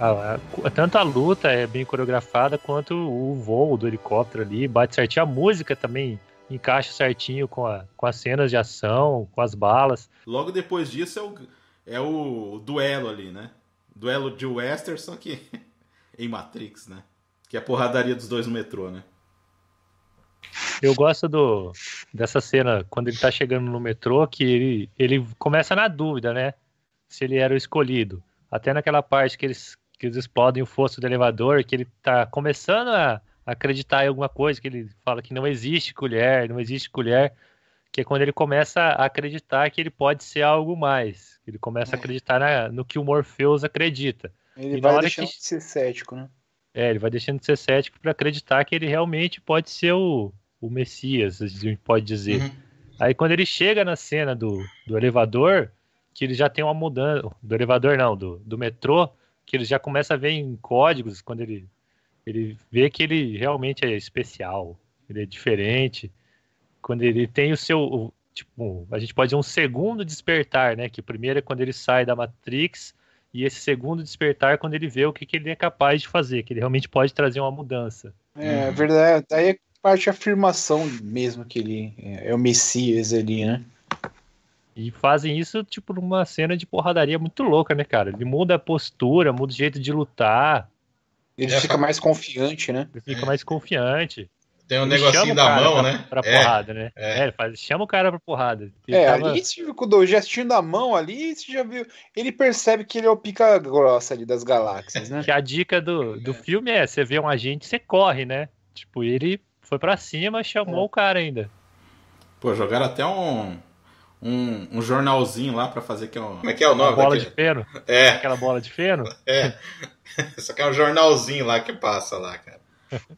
[SPEAKER 3] a, a, tanto a luta é bem coreografada quanto o voo do helicóptero ali, bate certinho. A música também encaixa certinho com, a, com as cenas de ação, com as balas.
[SPEAKER 1] Logo depois disso é o, é o duelo ali, né? Duelo de Westerson só que em Matrix, né? Que é a porradaria dos dois no metrô, né?
[SPEAKER 3] Eu gosto do, dessa cena quando ele tá chegando no metrô, que ele, ele começa na dúvida, né? Se ele era o escolhido. Até naquela parte que eles, que eles explodem o fosso do elevador, que ele tá começando a, acreditar em alguma coisa, que ele fala que não existe colher, não existe colher, que é quando ele começa a acreditar que ele pode ser algo mais. Ele começa é. a acreditar na, no que o Morpheus acredita. Ele
[SPEAKER 2] e vai deixando que... de ser cético, né?
[SPEAKER 3] É, ele vai deixando de ser cético para acreditar que ele realmente pode ser o, o Messias, a gente pode dizer. Uhum. Aí quando ele chega na cena do, do elevador, que ele já tem uma mudança. Do elevador não, do, do metrô, que ele já começa a ver em códigos, quando ele ele vê que ele realmente é especial, ele é diferente. Quando ele tem o seu, tipo, a gente pode dizer um segundo despertar, né? Que primeiro é quando ele sai da Matrix e esse segundo despertar é quando ele vê o que, que ele é capaz de fazer, que ele realmente pode trazer uma mudança. É, uhum.
[SPEAKER 2] verdade. Daí é parte a afirmação mesmo que ele é, é o Messias ali, né?
[SPEAKER 3] E fazem isso, tipo, numa cena de porradaria muito louca, né, cara? Ele muda a postura, muda o jeito de lutar. Ele é, fica mais confiante, né? Ele fica é. mais confiante. Tem um ele negocinho da mão, pra, né? Pra é. porrada, é, né? É. é faz, chama o cara pra porrada. Ele é, tava... ali
[SPEAKER 2] você com o gestinho da mão ali, você já viu. Ele percebe que ele é o pica grossa ali das galáxias,
[SPEAKER 3] né? Que a dica do, do é. filme é: você vê um agente, você corre, né? Tipo, ele foi pra cima, chamou é. o cara ainda.
[SPEAKER 1] Pô, jogaram até um, um, um jornalzinho lá para fazer que é um, Como é que é o nome? Uma bola de
[SPEAKER 3] feno? É. Aquela bola de feno? É.
[SPEAKER 1] Só que é um jornalzinho lá que passa lá, cara.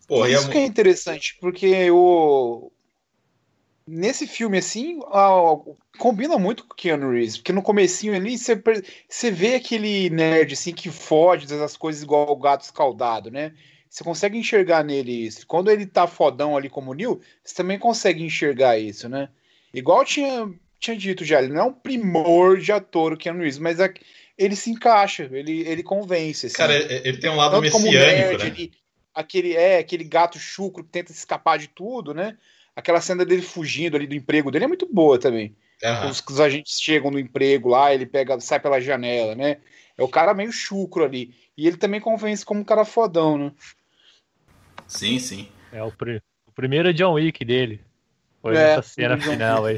[SPEAKER 1] Porra, Isso é... que é
[SPEAKER 2] interessante, porque o. Nesse filme, assim, a... combina muito com o Keanu Reeves, porque no comecinho ali você, você vê aquele nerd assim que foge das coisas igual o gato escaldado, né? Você consegue enxergar nele isso. Quando ele tá fodão ali como o Neil, você também consegue enxergar isso, né? Igual tinha tinha dito já, ele não é um primor de ator, o Keanu Reeves, mas é, ele se encaixa, ele, ele convence. Assim, Cara, ele tem um lado messiânico, nerd, né? Ele, aquele, é, aquele gato chucro que tenta escapar de tudo, né? Aquela cena dele fugindo ali do emprego dele é muito boa também. Uhum. Os, os, agentes chegam no emprego lá, ele pega, sai pela janela, né? É o cara meio chucro ali. E ele também convence como um cara fodão, né?
[SPEAKER 3] Sim, sim. É o, pr o primeiro é John Wick dele. Foi é, essa cena final aí.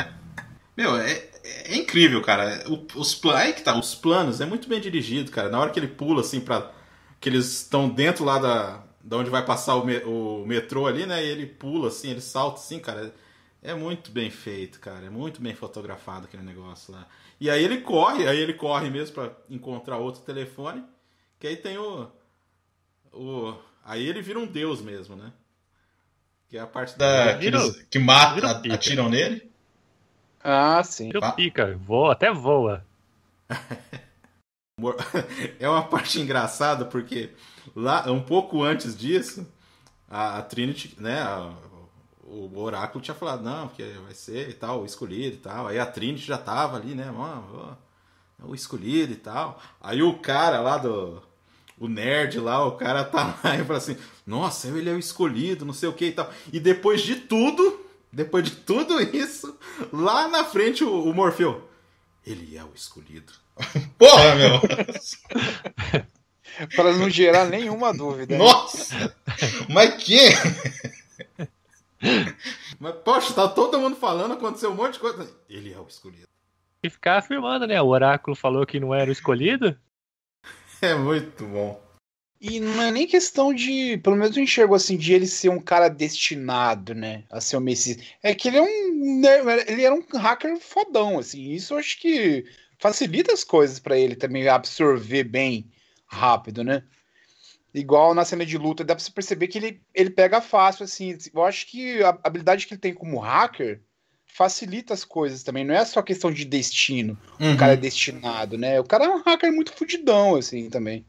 [SPEAKER 2] Meu, é, é
[SPEAKER 1] incrível, cara. O, os, aí que tá, os planos é muito bem dirigido, cara. Na hora que ele pula, assim, pra. Que eles estão dentro lá da. Da onde vai passar o, me, o metrô ali, né? E ele pula, assim, ele salta, assim, cara. É muito bem feito, cara. É muito bem fotografado aquele negócio lá. E aí ele corre, aí ele corre mesmo para encontrar outro telefone. Que aí tem o. O. Aí ele vira um deus mesmo, né? Que é a parte é, da. que, eles, que mata, atiram nele.
[SPEAKER 2] Ah, sim. Seu pica, tá.
[SPEAKER 1] voa, até voa. é uma parte engraçada porque lá um pouco antes disso a, a Trinity, né, a, o oráculo tinha falado não, porque vai ser e tal, o escolhido e tal. Aí a Trinity já tava ali, né, mano, é o escolhido e tal. Aí o cara lá do o nerd lá, o cara tá lá e fala assim: "Nossa, ele é o escolhido, não sei o que e tal". E depois de tudo, depois de tudo isso, lá na frente o, o Morfeu. Ele é o escolhido. Porra, é, meu!
[SPEAKER 2] Para não gerar nenhuma dúvida. Né? Nossa! Mas que?
[SPEAKER 1] Mas, poxa, tá todo mundo falando, aconteceu um monte de coisa. Ele é o escolhido.
[SPEAKER 3] E ficar afirmando, né? O oráculo falou que não era o escolhido. É muito bom.
[SPEAKER 2] E não é nem questão de. Pelo menos eu enxergo assim, de ele ser um cara destinado, né? A ser o um Messias. É que ele é um. Né, ele era um hacker fodão, assim. Isso eu acho que facilita as coisas para ele também absorver bem rápido, né? Igual na cena de luta, dá pra você perceber que ele, ele pega fácil, assim. Eu acho que a habilidade que ele tem como hacker facilita as coisas também. Não é só questão de destino. Uhum. O cara é uhum. destinado, né? O cara é um hacker muito fudidão, assim, também.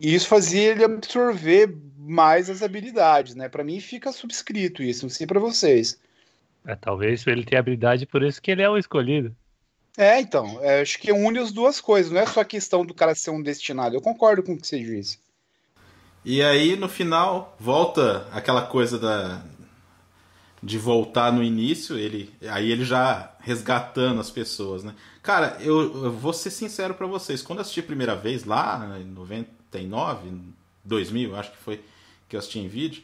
[SPEAKER 2] E isso fazia ele absorver mais as habilidades, né? Para mim fica subscrito isso, não sei para vocês.
[SPEAKER 3] É, talvez ele tenha habilidade, por isso que ele é o
[SPEAKER 2] escolhido. É, então, é, acho que une as duas coisas, não é só a questão do cara ser um destinado. Eu concordo com o que você disse.
[SPEAKER 1] E aí, no final, volta aquela coisa da de voltar no início, ele aí ele já resgatando as pessoas, né? Cara, eu, eu vou ser sincero para vocês, quando eu assisti a primeira vez lá né, em 90 99, 2000, acho que foi que eu assisti em vídeo.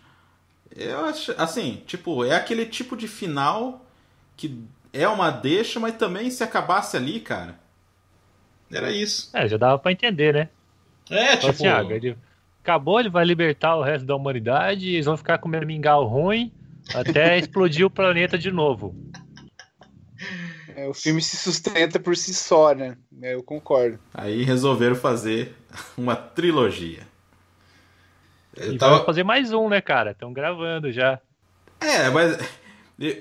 [SPEAKER 1] Eu acho, assim, tipo, é aquele tipo de final que é uma deixa, mas também se acabasse ali, cara.
[SPEAKER 3] Era isso. É, já dava para entender, né?
[SPEAKER 2] É, Só assim, tipo. Assim, ah, ele
[SPEAKER 3] acabou, ele vai libertar o resto da humanidade, eles vão ficar comendo mingau ruim até explodir o planeta de novo.
[SPEAKER 2] É, o filme se sustenta por si só, né? É, eu concordo.
[SPEAKER 3] Aí resolveram fazer
[SPEAKER 1] uma trilogia. Eu e tava... vai
[SPEAKER 3] fazer mais um, né, cara? Estão gravando já. É, mas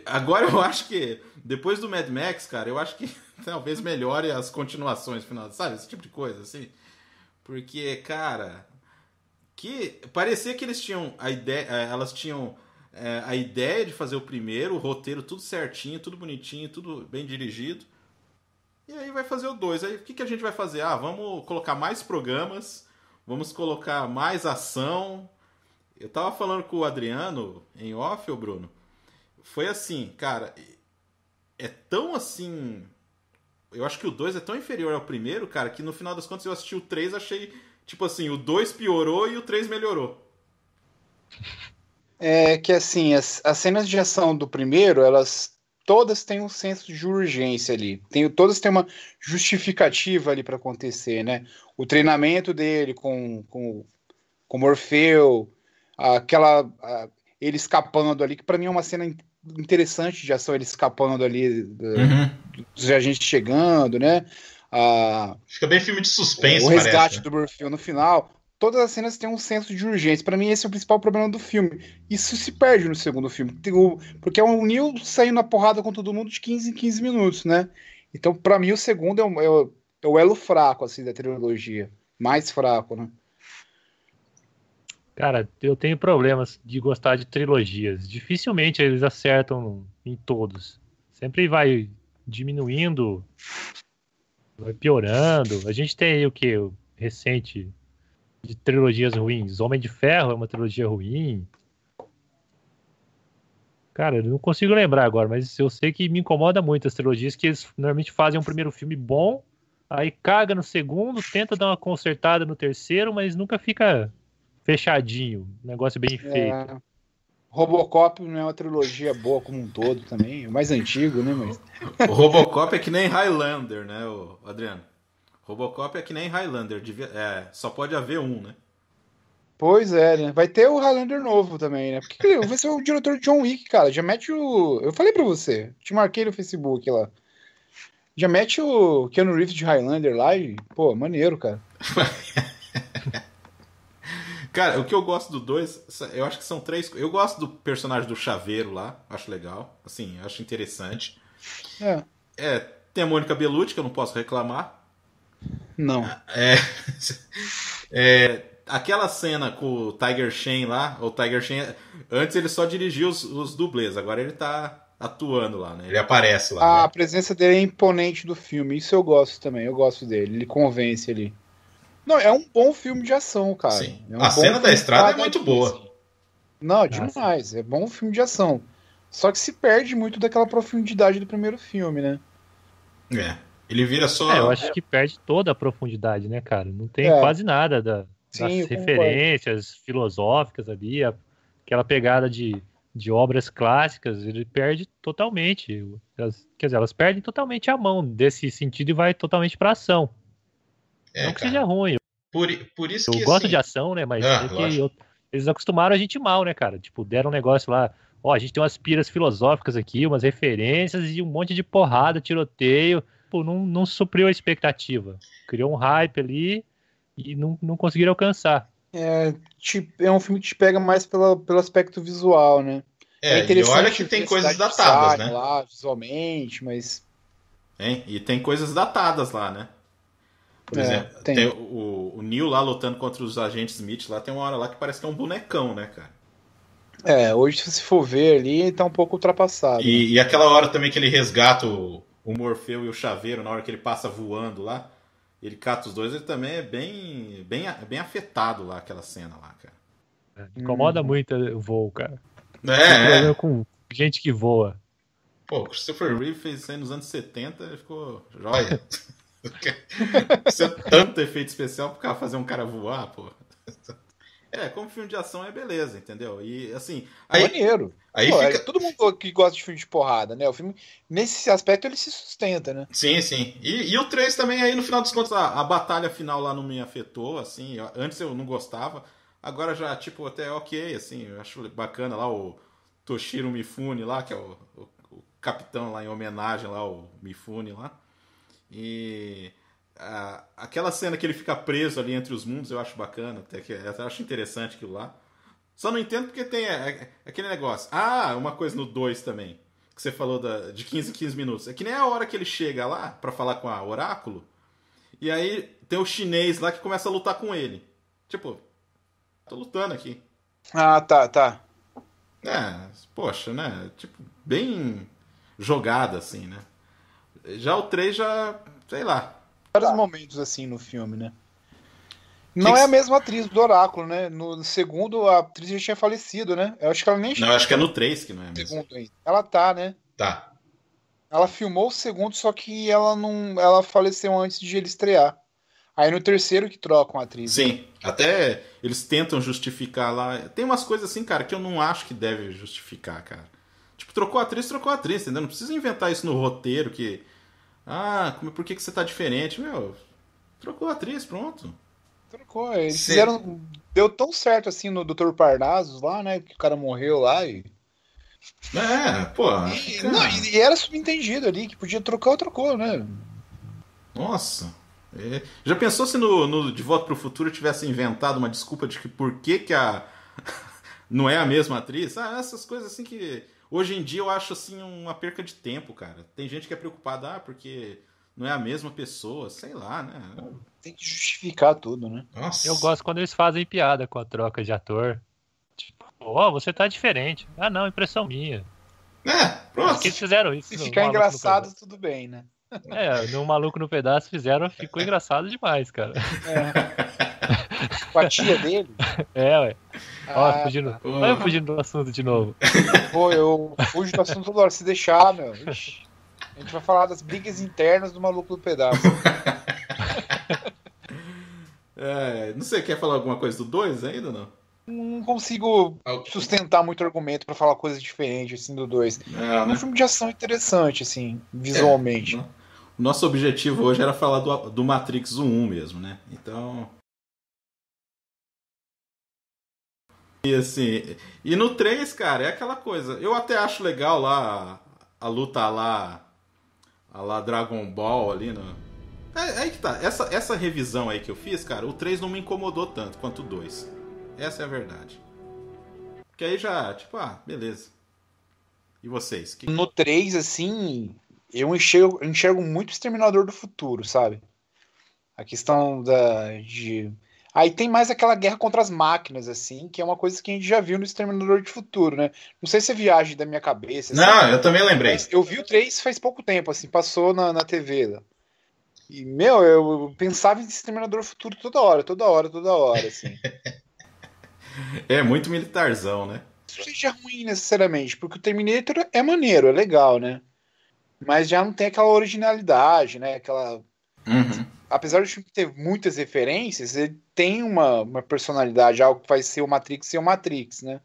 [SPEAKER 1] agora eu acho que depois do Mad Max, cara, eu acho que talvez melhore as continuações final, sabe? Esse tipo de coisa assim. Porque, cara, que parecia que eles tinham a ideia, é, elas tinham é, a ideia de fazer o primeiro, o roteiro tudo certinho, tudo bonitinho, tudo bem dirigido. E aí vai fazer o 2. Aí o que, que a gente vai fazer? Ah, vamos colocar mais programas, vamos colocar mais ação. Eu tava falando com o Adriano em off, o Bruno. Foi assim, cara, é tão assim. Eu acho que o 2 é tão inferior ao primeiro, cara, que no final das contas eu assisti o 3 achei, tipo assim, o 2 piorou e o 3 melhorou.
[SPEAKER 2] É que assim, as, as cenas de ação do primeiro, elas todas têm um senso de urgência ali. Tem, todas têm uma justificativa ali para acontecer, né? O treinamento dele com, com, com Morfeu, aquela. A, ele escapando ali, que para mim é uma cena interessante de ação, ele escapando ali, uhum. dos agentes chegando, né? Ah, Fica bem filme de suspense, O resgate parece, né? do Morfeu no final todas as cenas têm um senso de urgência. Para mim, esse é o principal problema do filme. Isso se perde no segundo filme. Porque é o Neil saindo na porrada com todo mundo de 15 em 15 minutos, né? Então, para mim, o segundo é o, é, o, é o, elo fraco, assim, da trilogia. Mais fraco,
[SPEAKER 3] né? Cara, eu tenho problemas de gostar de trilogias. Dificilmente eles acertam em todos. Sempre vai diminuindo, vai piorando. A gente tem aí o que? Recente, de trilogias ruins. Homem de Ferro é uma trilogia ruim. Cara, eu não consigo lembrar agora, mas eu sei que me incomoda muito as trilogias que eles normalmente fazem um primeiro filme bom, aí caga no segundo, tenta dar uma consertada no terceiro, mas nunca fica fechadinho, negócio bem é. feito.
[SPEAKER 2] É. Robocop não é uma trilogia boa como um todo também, é O mais antigo, né, mas... O Robocop é que nem Highlander,
[SPEAKER 1] né, Adriano? Robocop é que nem Highlander, devia, é, só pode haver um, né?
[SPEAKER 2] Pois é, né? Vai ter o Highlander novo também, né? Porque vai ser o diretor de John Wick, cara. Já mete o. Eu falei pra você, te marquei no Facebook lá. Já mete o Keanu Reeves de Highlander lá e, pô, maneiro, cara.
[SPEAKER 1] cara, o que eu gosto do dois eu acho que são três. Eu gosto do personagem do chaveiro lá, acho legal. Assim, acho interessante. É. é tem a Mônica Bellucci, que eu não posso reclamar. Não. É, é, aquela cena com o Tiger Shane lá, o Tiger Shen, antes ele só dirigia os, os dublês, agora ele tá atuando lá, né? Ele aparece
[SPEAKER 2] lá. A né? presença dele é imponente do filme, isso eu gosto também, eu gosto dele, ele convence ali. Não, é um bom filme de ação, cara. Sim. É um a cena da estrada é muito boa. Não, ah, demais, é bom filme de ação. Só que se perde muito daquela profundidade do primeiro filme, né?
[SPEAKER 3] É. Ele vira só. É, eu acho que perde toda a profundidade, né, cara? Não tem é. quase nada da, Sim, das referências concordo. filosóficas ali, a, aquela pegada de, de obras clássicas, ele perde totalmente. Elas, quer dizer, elas perdem totalmente a mão desse sentido e vai totalmente pra ação. É, não que seja ruim. Por, por isso eu que, gosto assim... de ação, né? Mas ah, é eu, eles acostumaram a gente mal, né, cara? Tipo, deram um negócio lá. Ó, a gente tem umas piras filosóficas aqui, umas referências e um monte de porrada, tiroteio Tipo, não, não supriu a expectativa. Criou um hype ali e não, não conseguiram alcançar.
[SPEAKER 2] É, tipo é um filme que te pega mais pela, pelo aspecto visual, né? É, é interessante e olha que tem coisas datadas, né? Lá, visualmente, mas...
[SPEAKER 1] Hein? E tem coisas datadas lá, né? Por é, exemplo, tem. tem o, o Neil lá lutando contra os agentes Smith, lá tem uma hora lá que parece que é um bonecão, né, cara?
[SPEAKER 2] É, hoje se for ver ali, tá um pouco ultrapassado. E, né? e aquela hora também
[SPEAKER 1] que ele resgata o, o Morfeu e o Chaveiro, na hora que ele passa voando lá, ele cata os dois, ele também é bem, bem, bem afetado lá, aquela cena lá, cara. É, incomoda hum.
[SPEAKER 3] muito o voo, cara. É. é. com gente que voa.
[SPEAKER 1] Pô, Christopher Reeve fez isso aí nos anos 70 ele ficou joia. Precisa é tanto efeito especial cara fazer um cara voar, pô.
[SPEAKER 2] É, como filme de ação é beleza, entendeu? E assim. É aí, Maneiro. Aí Pô, fica... é todo mundo que gosta de filme de porrada, né? O filme, nesse aspecto, ele se sustenta,
[SPEAKER 3] né?
[SPEAKER 1] Sim, sim. E, e o 3 também, aí no final dos contos, a, a, batalha final lá não me afetou, assim. Eu, antes eu não gostava, agora já, tipo, até ok, assim. Eu acho bacana lá o Toshiro Mifune lá, que é o, o, o capitão lá em homenagem lá, o Mifune lá. E aquela cena que ele fica preso ali entre os mundos, eu acho bacana, até que eu acho interessante aquilo lá. Só não entendo porque tem é, é, é aquele negócio. Ah, uma coisa no 2 também, que você falou da, de 15 em 15 minutos. É que nem a hora que ele chega lá para falar com a Oráculo, e aí tem o chinês lá que começa a lutar com ele. Tipo, tô lutando aqui. Ah, tá, tá. É, poxa, né? Tipo, bem jogada assim, né? Já
[SPEAKER 2] o 3 já, sei lá, vários tá. momentos assim no filme, né? Não que... é a mesma atriz do Oráculo, né? No segundo, a atriz já tinha falecido, né? Eu acho que ela nem. Não, acho que é no
[SPEAKER 1] 3 que não é mesmo.
[SPEAKER 2] Ela tá, né? Tá. Ela filmou o segundo, só que ela não. Ela faleceu antes de ele estrear. Aí no terceiro que trocam a atriz. Né? Sim.
[SPEAKER 1] Até eles tentam justificar lá. Tem umas coisas assim, cara, que eu não acho que deve justificar, cara. Tipo, trocou a atriz, trocou a atriz, entendeu? Não precisa inventar isso no roteiro que
[SPEAKER 2] ah, por que, que você tá diferente? Meu, trocou a atriz, pronto. Trocou, eles Cê... fizeram. Deu tão certo assim no Doutor Parnasos lá, né? Que o cara morreu lá e. É, pô. E, é não, e, e era subentendido ali, que podia trocar, trocou, né? Nossa.
[SPEAKER 1] É... Já pensou se no, no De Volta pro Futuro tivesse inventado uma desculpa de que por que, que a. não é a mesma atriz? Ah, essas coisas assim que Hoje em dia eu acho assim uma perca de tempo, cara. Tem gente que é preocupada, ah, porque não é a mesma pessoa, sei lá, né? Tem que
[SPEAKER 2] justificar tudo, né?
[SPEAKER 1] Nossa. Eu gosto
[SPEAKER 3] quando eles fazem piada com a troca de ator. Tipo, ó, oh, você tá diferente. Ah, não, impressão minha. É, pronto. Que eles fizeram isso. Se ficar engraçado,
[SPEAKER 2] tudo bem, né?
[SPEAKER 3] É, no Maluco no Pedaço fizeram, ficou engraçado demais, cara. É. Com a tia dele? É, ué. Ó, ah, fugindo, tá. Olha eu fugindo do assunto de novo.
[SPEAKER 2] Pô, eu fujo do assunto toda hora, se deixar, meu. Ixi. A gente vai falar das brigas internas do maluco do pedaço. É, não sei, quer falar alguma coisa do 2 ainda não? Não consigo ah, sustentar muito argumento para falar coisas diferentes assim do 2. É, é um né? filme de ação interessante, assim, é, visualmente.
[SPEAKER 1] É, o nosso objetivo hoje era falar do, do Matrix 1 mesmo, né? Então. E assim, e no 3, cara, é aquela coisa. Eu até acho legal lá a luta lá. A lá Dragon Ball ali no. Né? É, é, aí que tá. Essa, essa revisão aí que eu fiz, cara, o 3 não me incomodou tanto quanto o 2. Essa é a verdade. Porque aí já, tipo, ah, beleza. E vocês? Que...
[SPEAKER 2] No 3, assim, eu enxergo, eu enxergo muito Exterminador do Futuro, sabe? A questão da, de Aí tem mais aquela guerra contra as máquinas, assim, que é uma coisa que a gente já viu no Exterminador de Futuro, né? Não sei se é viagem da minha cabeça. Assim. Não, eu também lembrei. Eu vi o 3 faz pouco tempo, assim, passou na, na TV. E, meu, eu pensava em Exterminador Futuro toda hora, toda hora, toda hora, assim.
[SPEAKER 1] é muito militarzão, né?
[SPEAKER 2] Não seja ruim necessariamente, porque o Terminator é maneiro, é legal, né? Mas já não tem aquela originalidade, né? Aquela. Uhum apesar do filme ter muitas referências, ele tem uma, uma personalidade, algo que vai ser o Matrix ser o Matrix, né?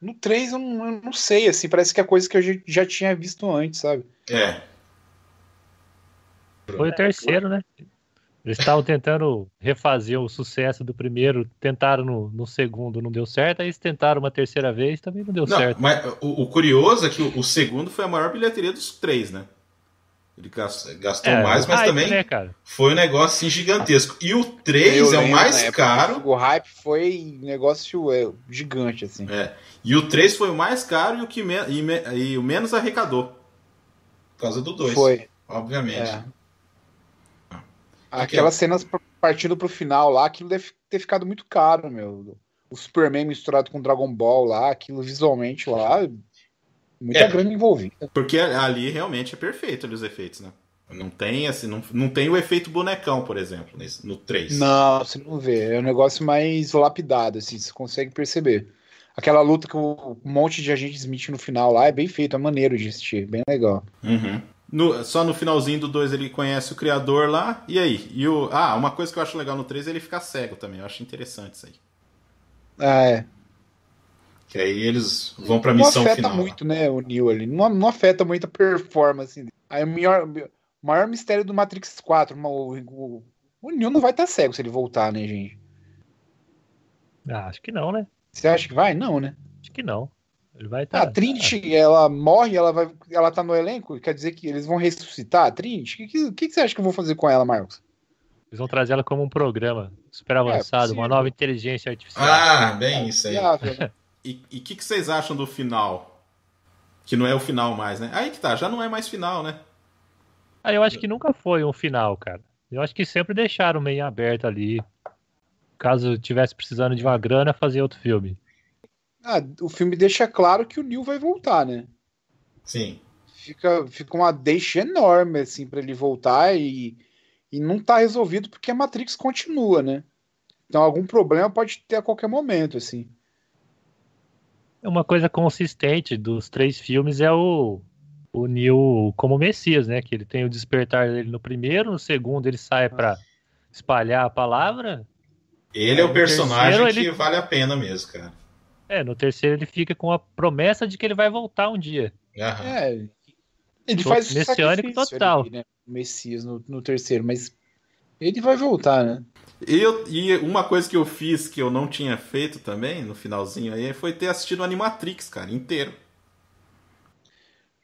[SPEAKER 2] No 3 eu não, eu não, sei, assim, parece que é coisa que eu já tinha visto antes, sabe? É.
[SPEAKER 3] Foi o terceiro, né? Eles estavam tentando refazer o sucesso do primeiro, tentaram no, no, segundo, não deu certo, aí eles tentaram uma terceira vez, também não deu não, certo. Mas o, o, curioso é que
[SPEAKER 1] o, o segundo foi a maior bilheteria dos três, né? Ele gastou é, mais, mas hype, também né, foi um negócio assim, gigantesco. E o 3 eu é o mais caro.
[SPEAKER 2] O hype foi negócio é, gigante, assim. É. E o 3 foi o mais
[SPEAKER 1] caro e o, que me... E, me... e, o menos arrecadou. Por causa do 2. Foi. Obviamente. É.
[SPEAKER 2] Aquelas cenas partindo pro final lá, aquilo deve ter ficado muito caro, meu. O Superman misturado com Dragon Ball lá, aquilo visualmente lá, Muita é, grana envolvida.
[SPEAKER 1] Porque ali realmente é perfeito ali, os efeitos, né? Não tem assim, não, não tem o efeito bonecão, por exemplo, nesse, no 3.
[SPEAKER 2] Não, você não vê. É um negócio mais lapidado, assim, você consegue perceber. Aquela luta que um monte de agente Smith no final lá é bem feito, é maneiro de assistir, bem legal. Uhum. No, só no finalzinho do
[SPEAKER 1] 2 ele conhece o criador lá, e aí? E o, ah, uma coisa que eu acho legal no 3 é ele ficar cego também, eu acho
[SPEAKER 2] interessante isso aí.
[SPEAKER 1] Ah, é. Que aí eles vão pra missão final. Não afeta
[SPEAKER 2] muito, né, o Neo ali. Não, não afeta muito a performance. Aí o maior, maior mistério do Matrix 4, o, o, o Neo não vai estar tá cego se ele voltar, né, gente?
[SPEAKER 3] Ah, acho que não, né? Você acha que vai? Não, né? Acho que não. Ele vai tá... a
[SPEAKER 2] Trinity, tá ela morre, ela, vai, ela tá no elenco? Quer dizer que eles vão ressuscitar a Trinity? O
[SPEAKER 3] que, que, que, você acha que eu vou fazer com ela, Marcos? Eles vão trazer ela como um programa super avançado, é, uma nova inteligência artificial. Ah, bem isso aí. É né?
[SPEAKER 1] E o que, que vocês acham do final?
[SPEAKER 3] Que não é o final mais, né? Aí que tá, já não é mais final, né? Ah, eu acho que nunca foi um final, cara. Eu acho que sempre deixaram meio aberto ali. Caso tivesse precisando de uma grana, fazer outro filme.
[SPEAKER 2] Ah, o filme deixa claro que o Neil vai voltar, né? Sim. Fica, fica uma deixa enorme, assim, para ele voltar e, e não tá resolvido porque a Matrix continua, né? Então algum problema pode ter a qualquer momento, assim.
[SPEAKER 3] É uma coisa consistente dos três filmes é o, o Neil como Messias, né? Que ele tem o despertar dele no primeiro, no segundo ele sai para espalhar a palavra. Ele é o personagem terceiro, que
[SPEAKER 1] vale a pena mesmo, cara.
[SPEAKER 3] É, no terceiro ele fica com a promessa de que ele vai voltar um dia.
[SPEAKER 2] Aham. É,
[SPEAKER 3] ele faz messiânico total. Ali, né?
[SPEAKER 2] Messias no, no terceiro, mas ele vai voltar, né? Eu, e uma coisa que
[SPEAKER 1] eu fiz que eu não tinha feito também, no finalzinho aí, foi ter assistido Animatrix, cara, inteiro.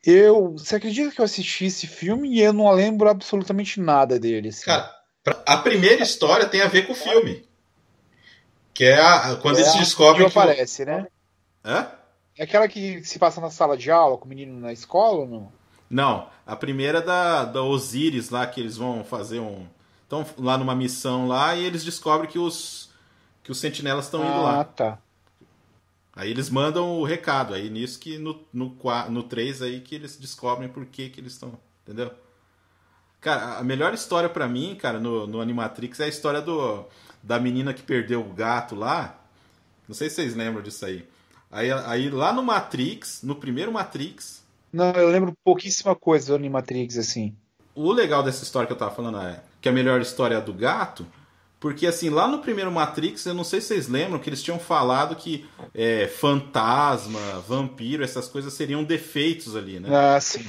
[SPEAKER 2] Eu. Você acredita que eu assisti esse filme e eu não lembro absolutamente nada dele? Assim. Cara,
[SPEAKER 1] a primeira história tem a ver com o filme.
[SPEAKER 2] Que é a, quando é eles descobrem. Que aparece, né? Hã? É aquela que se passa na sala de aula com o menino na escola ou não?
[SPEAKER 1] Não. A primeira é da, da Osiris lá, que eles vão fazer um estão lá numa missão lá e eles descobrem que os que os sentinelas estão ah, indo lá. Ah, tá. Aí eles mandam o recado, aí nisso que no, no, no 3 aí que eles descobrem por que, que eles estão, entendeu? Cara, a melhor história para mim, cara, no, no Animatrix é a história do da menina que perdeu o gato lá. Não sei se vocês lembram disso aí. Aí, aí lá no Matrix,
[SPEAKER 2] no primeiro Matrix. Não, eu lembro pouquíssima coisa do Animatrix, assim.
[SPEAKER 1] O legal dessa história que eu tava falando é que é a melhor história é a do gato, porque assim, lá no primeiro Matrix, eu não sei se vocês lembram que eles tinham falado que é, fantasma, vampiro, essas coisas seriam defeitos ali, né? Ah,
[SPEAKER 2] sim.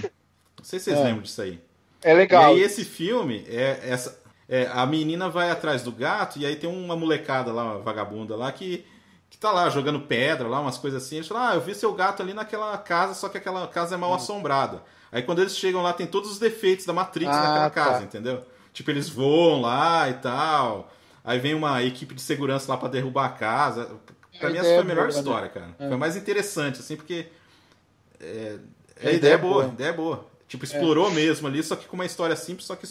[SPEAKER 2] Não sei se vocês é. lembram
[SPEAKER 1] disso aí. É legal. E aí esse filme, é, essa, é, a menina vai atrás do gato e aí tem uma molecada lá, uma vagabunda lá, que, que tá lá jogando pedra, lá, umas coisas assim. Eles falam, ah, eu vi seu gato ali naquela casa, só que aquela casa é mal hum. assombrada. Aí quando eles chegam lá, tem todos os defeitos da Matrix ah, naquela casa, tá. entendeu? Tipo, eles voam lá e tal. Aí vem uma equipe de segurança lá para derrubar a casa. Pra a é, mim, essa foi a melhor é né? boa, história, cara. É. Foi mais interessante, assim, porque. É, a, é a ideia, ideia, é boa, boa. ideia é boa. Tipo, é. explorou mesmo ali, só que com uma história simples,
[SPEAKER 2] só que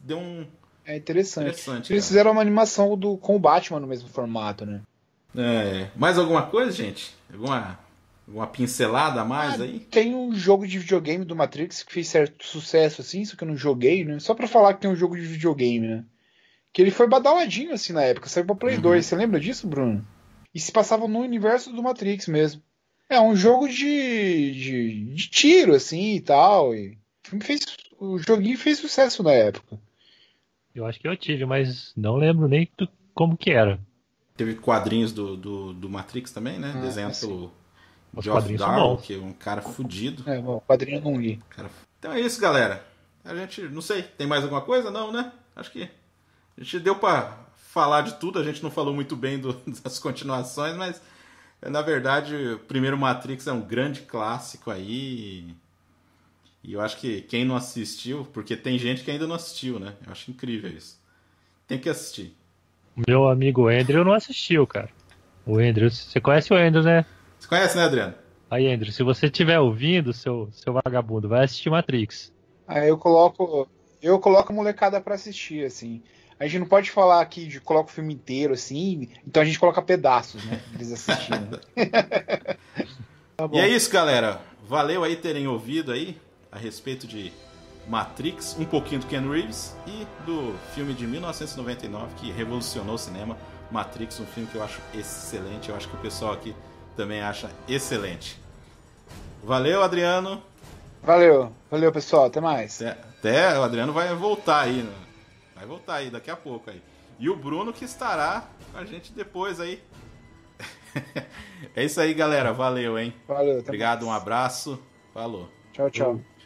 [SPEAKER 2] deu um. É interessante. interessante Eles cara. fizeram uma animação do, com o Batman no mesmo formato, né? É. Mais alguma coisa, gente? Alguma uma pincelada a mais ah, aí? Tem um jogo de videogame do Matrix que fez certo sucesso, assim, só que eu não joguei, né? Só pra falar que tem um jogo de videogame, né? Que ele foi badaladinho, assim, na época. Saiu pra Play uhum. 2. Você lembra disso, Bruno? E se passava no universo do Matrix mesmo. É um jogo de, de, de tiro, assim, e tal. E fez, o joguinho fez sucesso
[SPEAKER 3] na época. Eu acho que eu tive, mas não lembro nem do, como que era.
[SPEAKER 1] Teve quadrinhos do, do, do Matrix também, né? Ah, Desenhado assim. pelo os Geoff quadrinhos Darwin, são bons. que é um cara fudido. É, bom, quadrinho não li. Cara... Então é isso, galera. A gente, não sei, tem mais alguma coisa? Não, né? Acho que a gente deu para falar de tudo. A gente não falou muito bem do, das continuações, mas na verdade, o primeiro Matrix é um grande clássico aí. E eu acho que quem não assistiu, porque tem gente que ainda não assistiu, né? Eu acho incrível isso. Tem que assistir.
[SPEAKER 3] Meu amigo Andrew não assistiu, cara. O Andrew, você conhece o Andrew, né? Você conhece, né, Adriano? Aí, Andrew, se você estiver ouvindo, seu, seu vagabundo, vai assistir Matrix.
[SPEAKER 2] Aí ah, eu coloco. Eu coloco a molecada para assistir, assim. A gente não pode falar aqui de coloca o filme inteiro, assim, então a gente coloca pedaços, né? Eles assistindo. tá e é isso,
[SPEAKER 1] galera. Valeu aí terem ouvido aí a respeito de Matrix, um pouquinho do Ken Reeves e do filme de 1999 que revolucionou o cinema, Matrix, um filme que eu acho excelente. Eu acho que o pessoal aqui também acha excelente.
[SPEAKER 2] Valeu, Adriano. Valeu, valeu pessoal, até mais. Até,
[SPEAKER 1] até o Adriano vai voltar aí, né? vai voltar aí daqui a pouco aí. E o Bruno que estará com a gente depois aí. é isso aí, galera. Valeu, hein? Valeu. Obrigado, mais. um abraço. Falou. Tchau, tchau.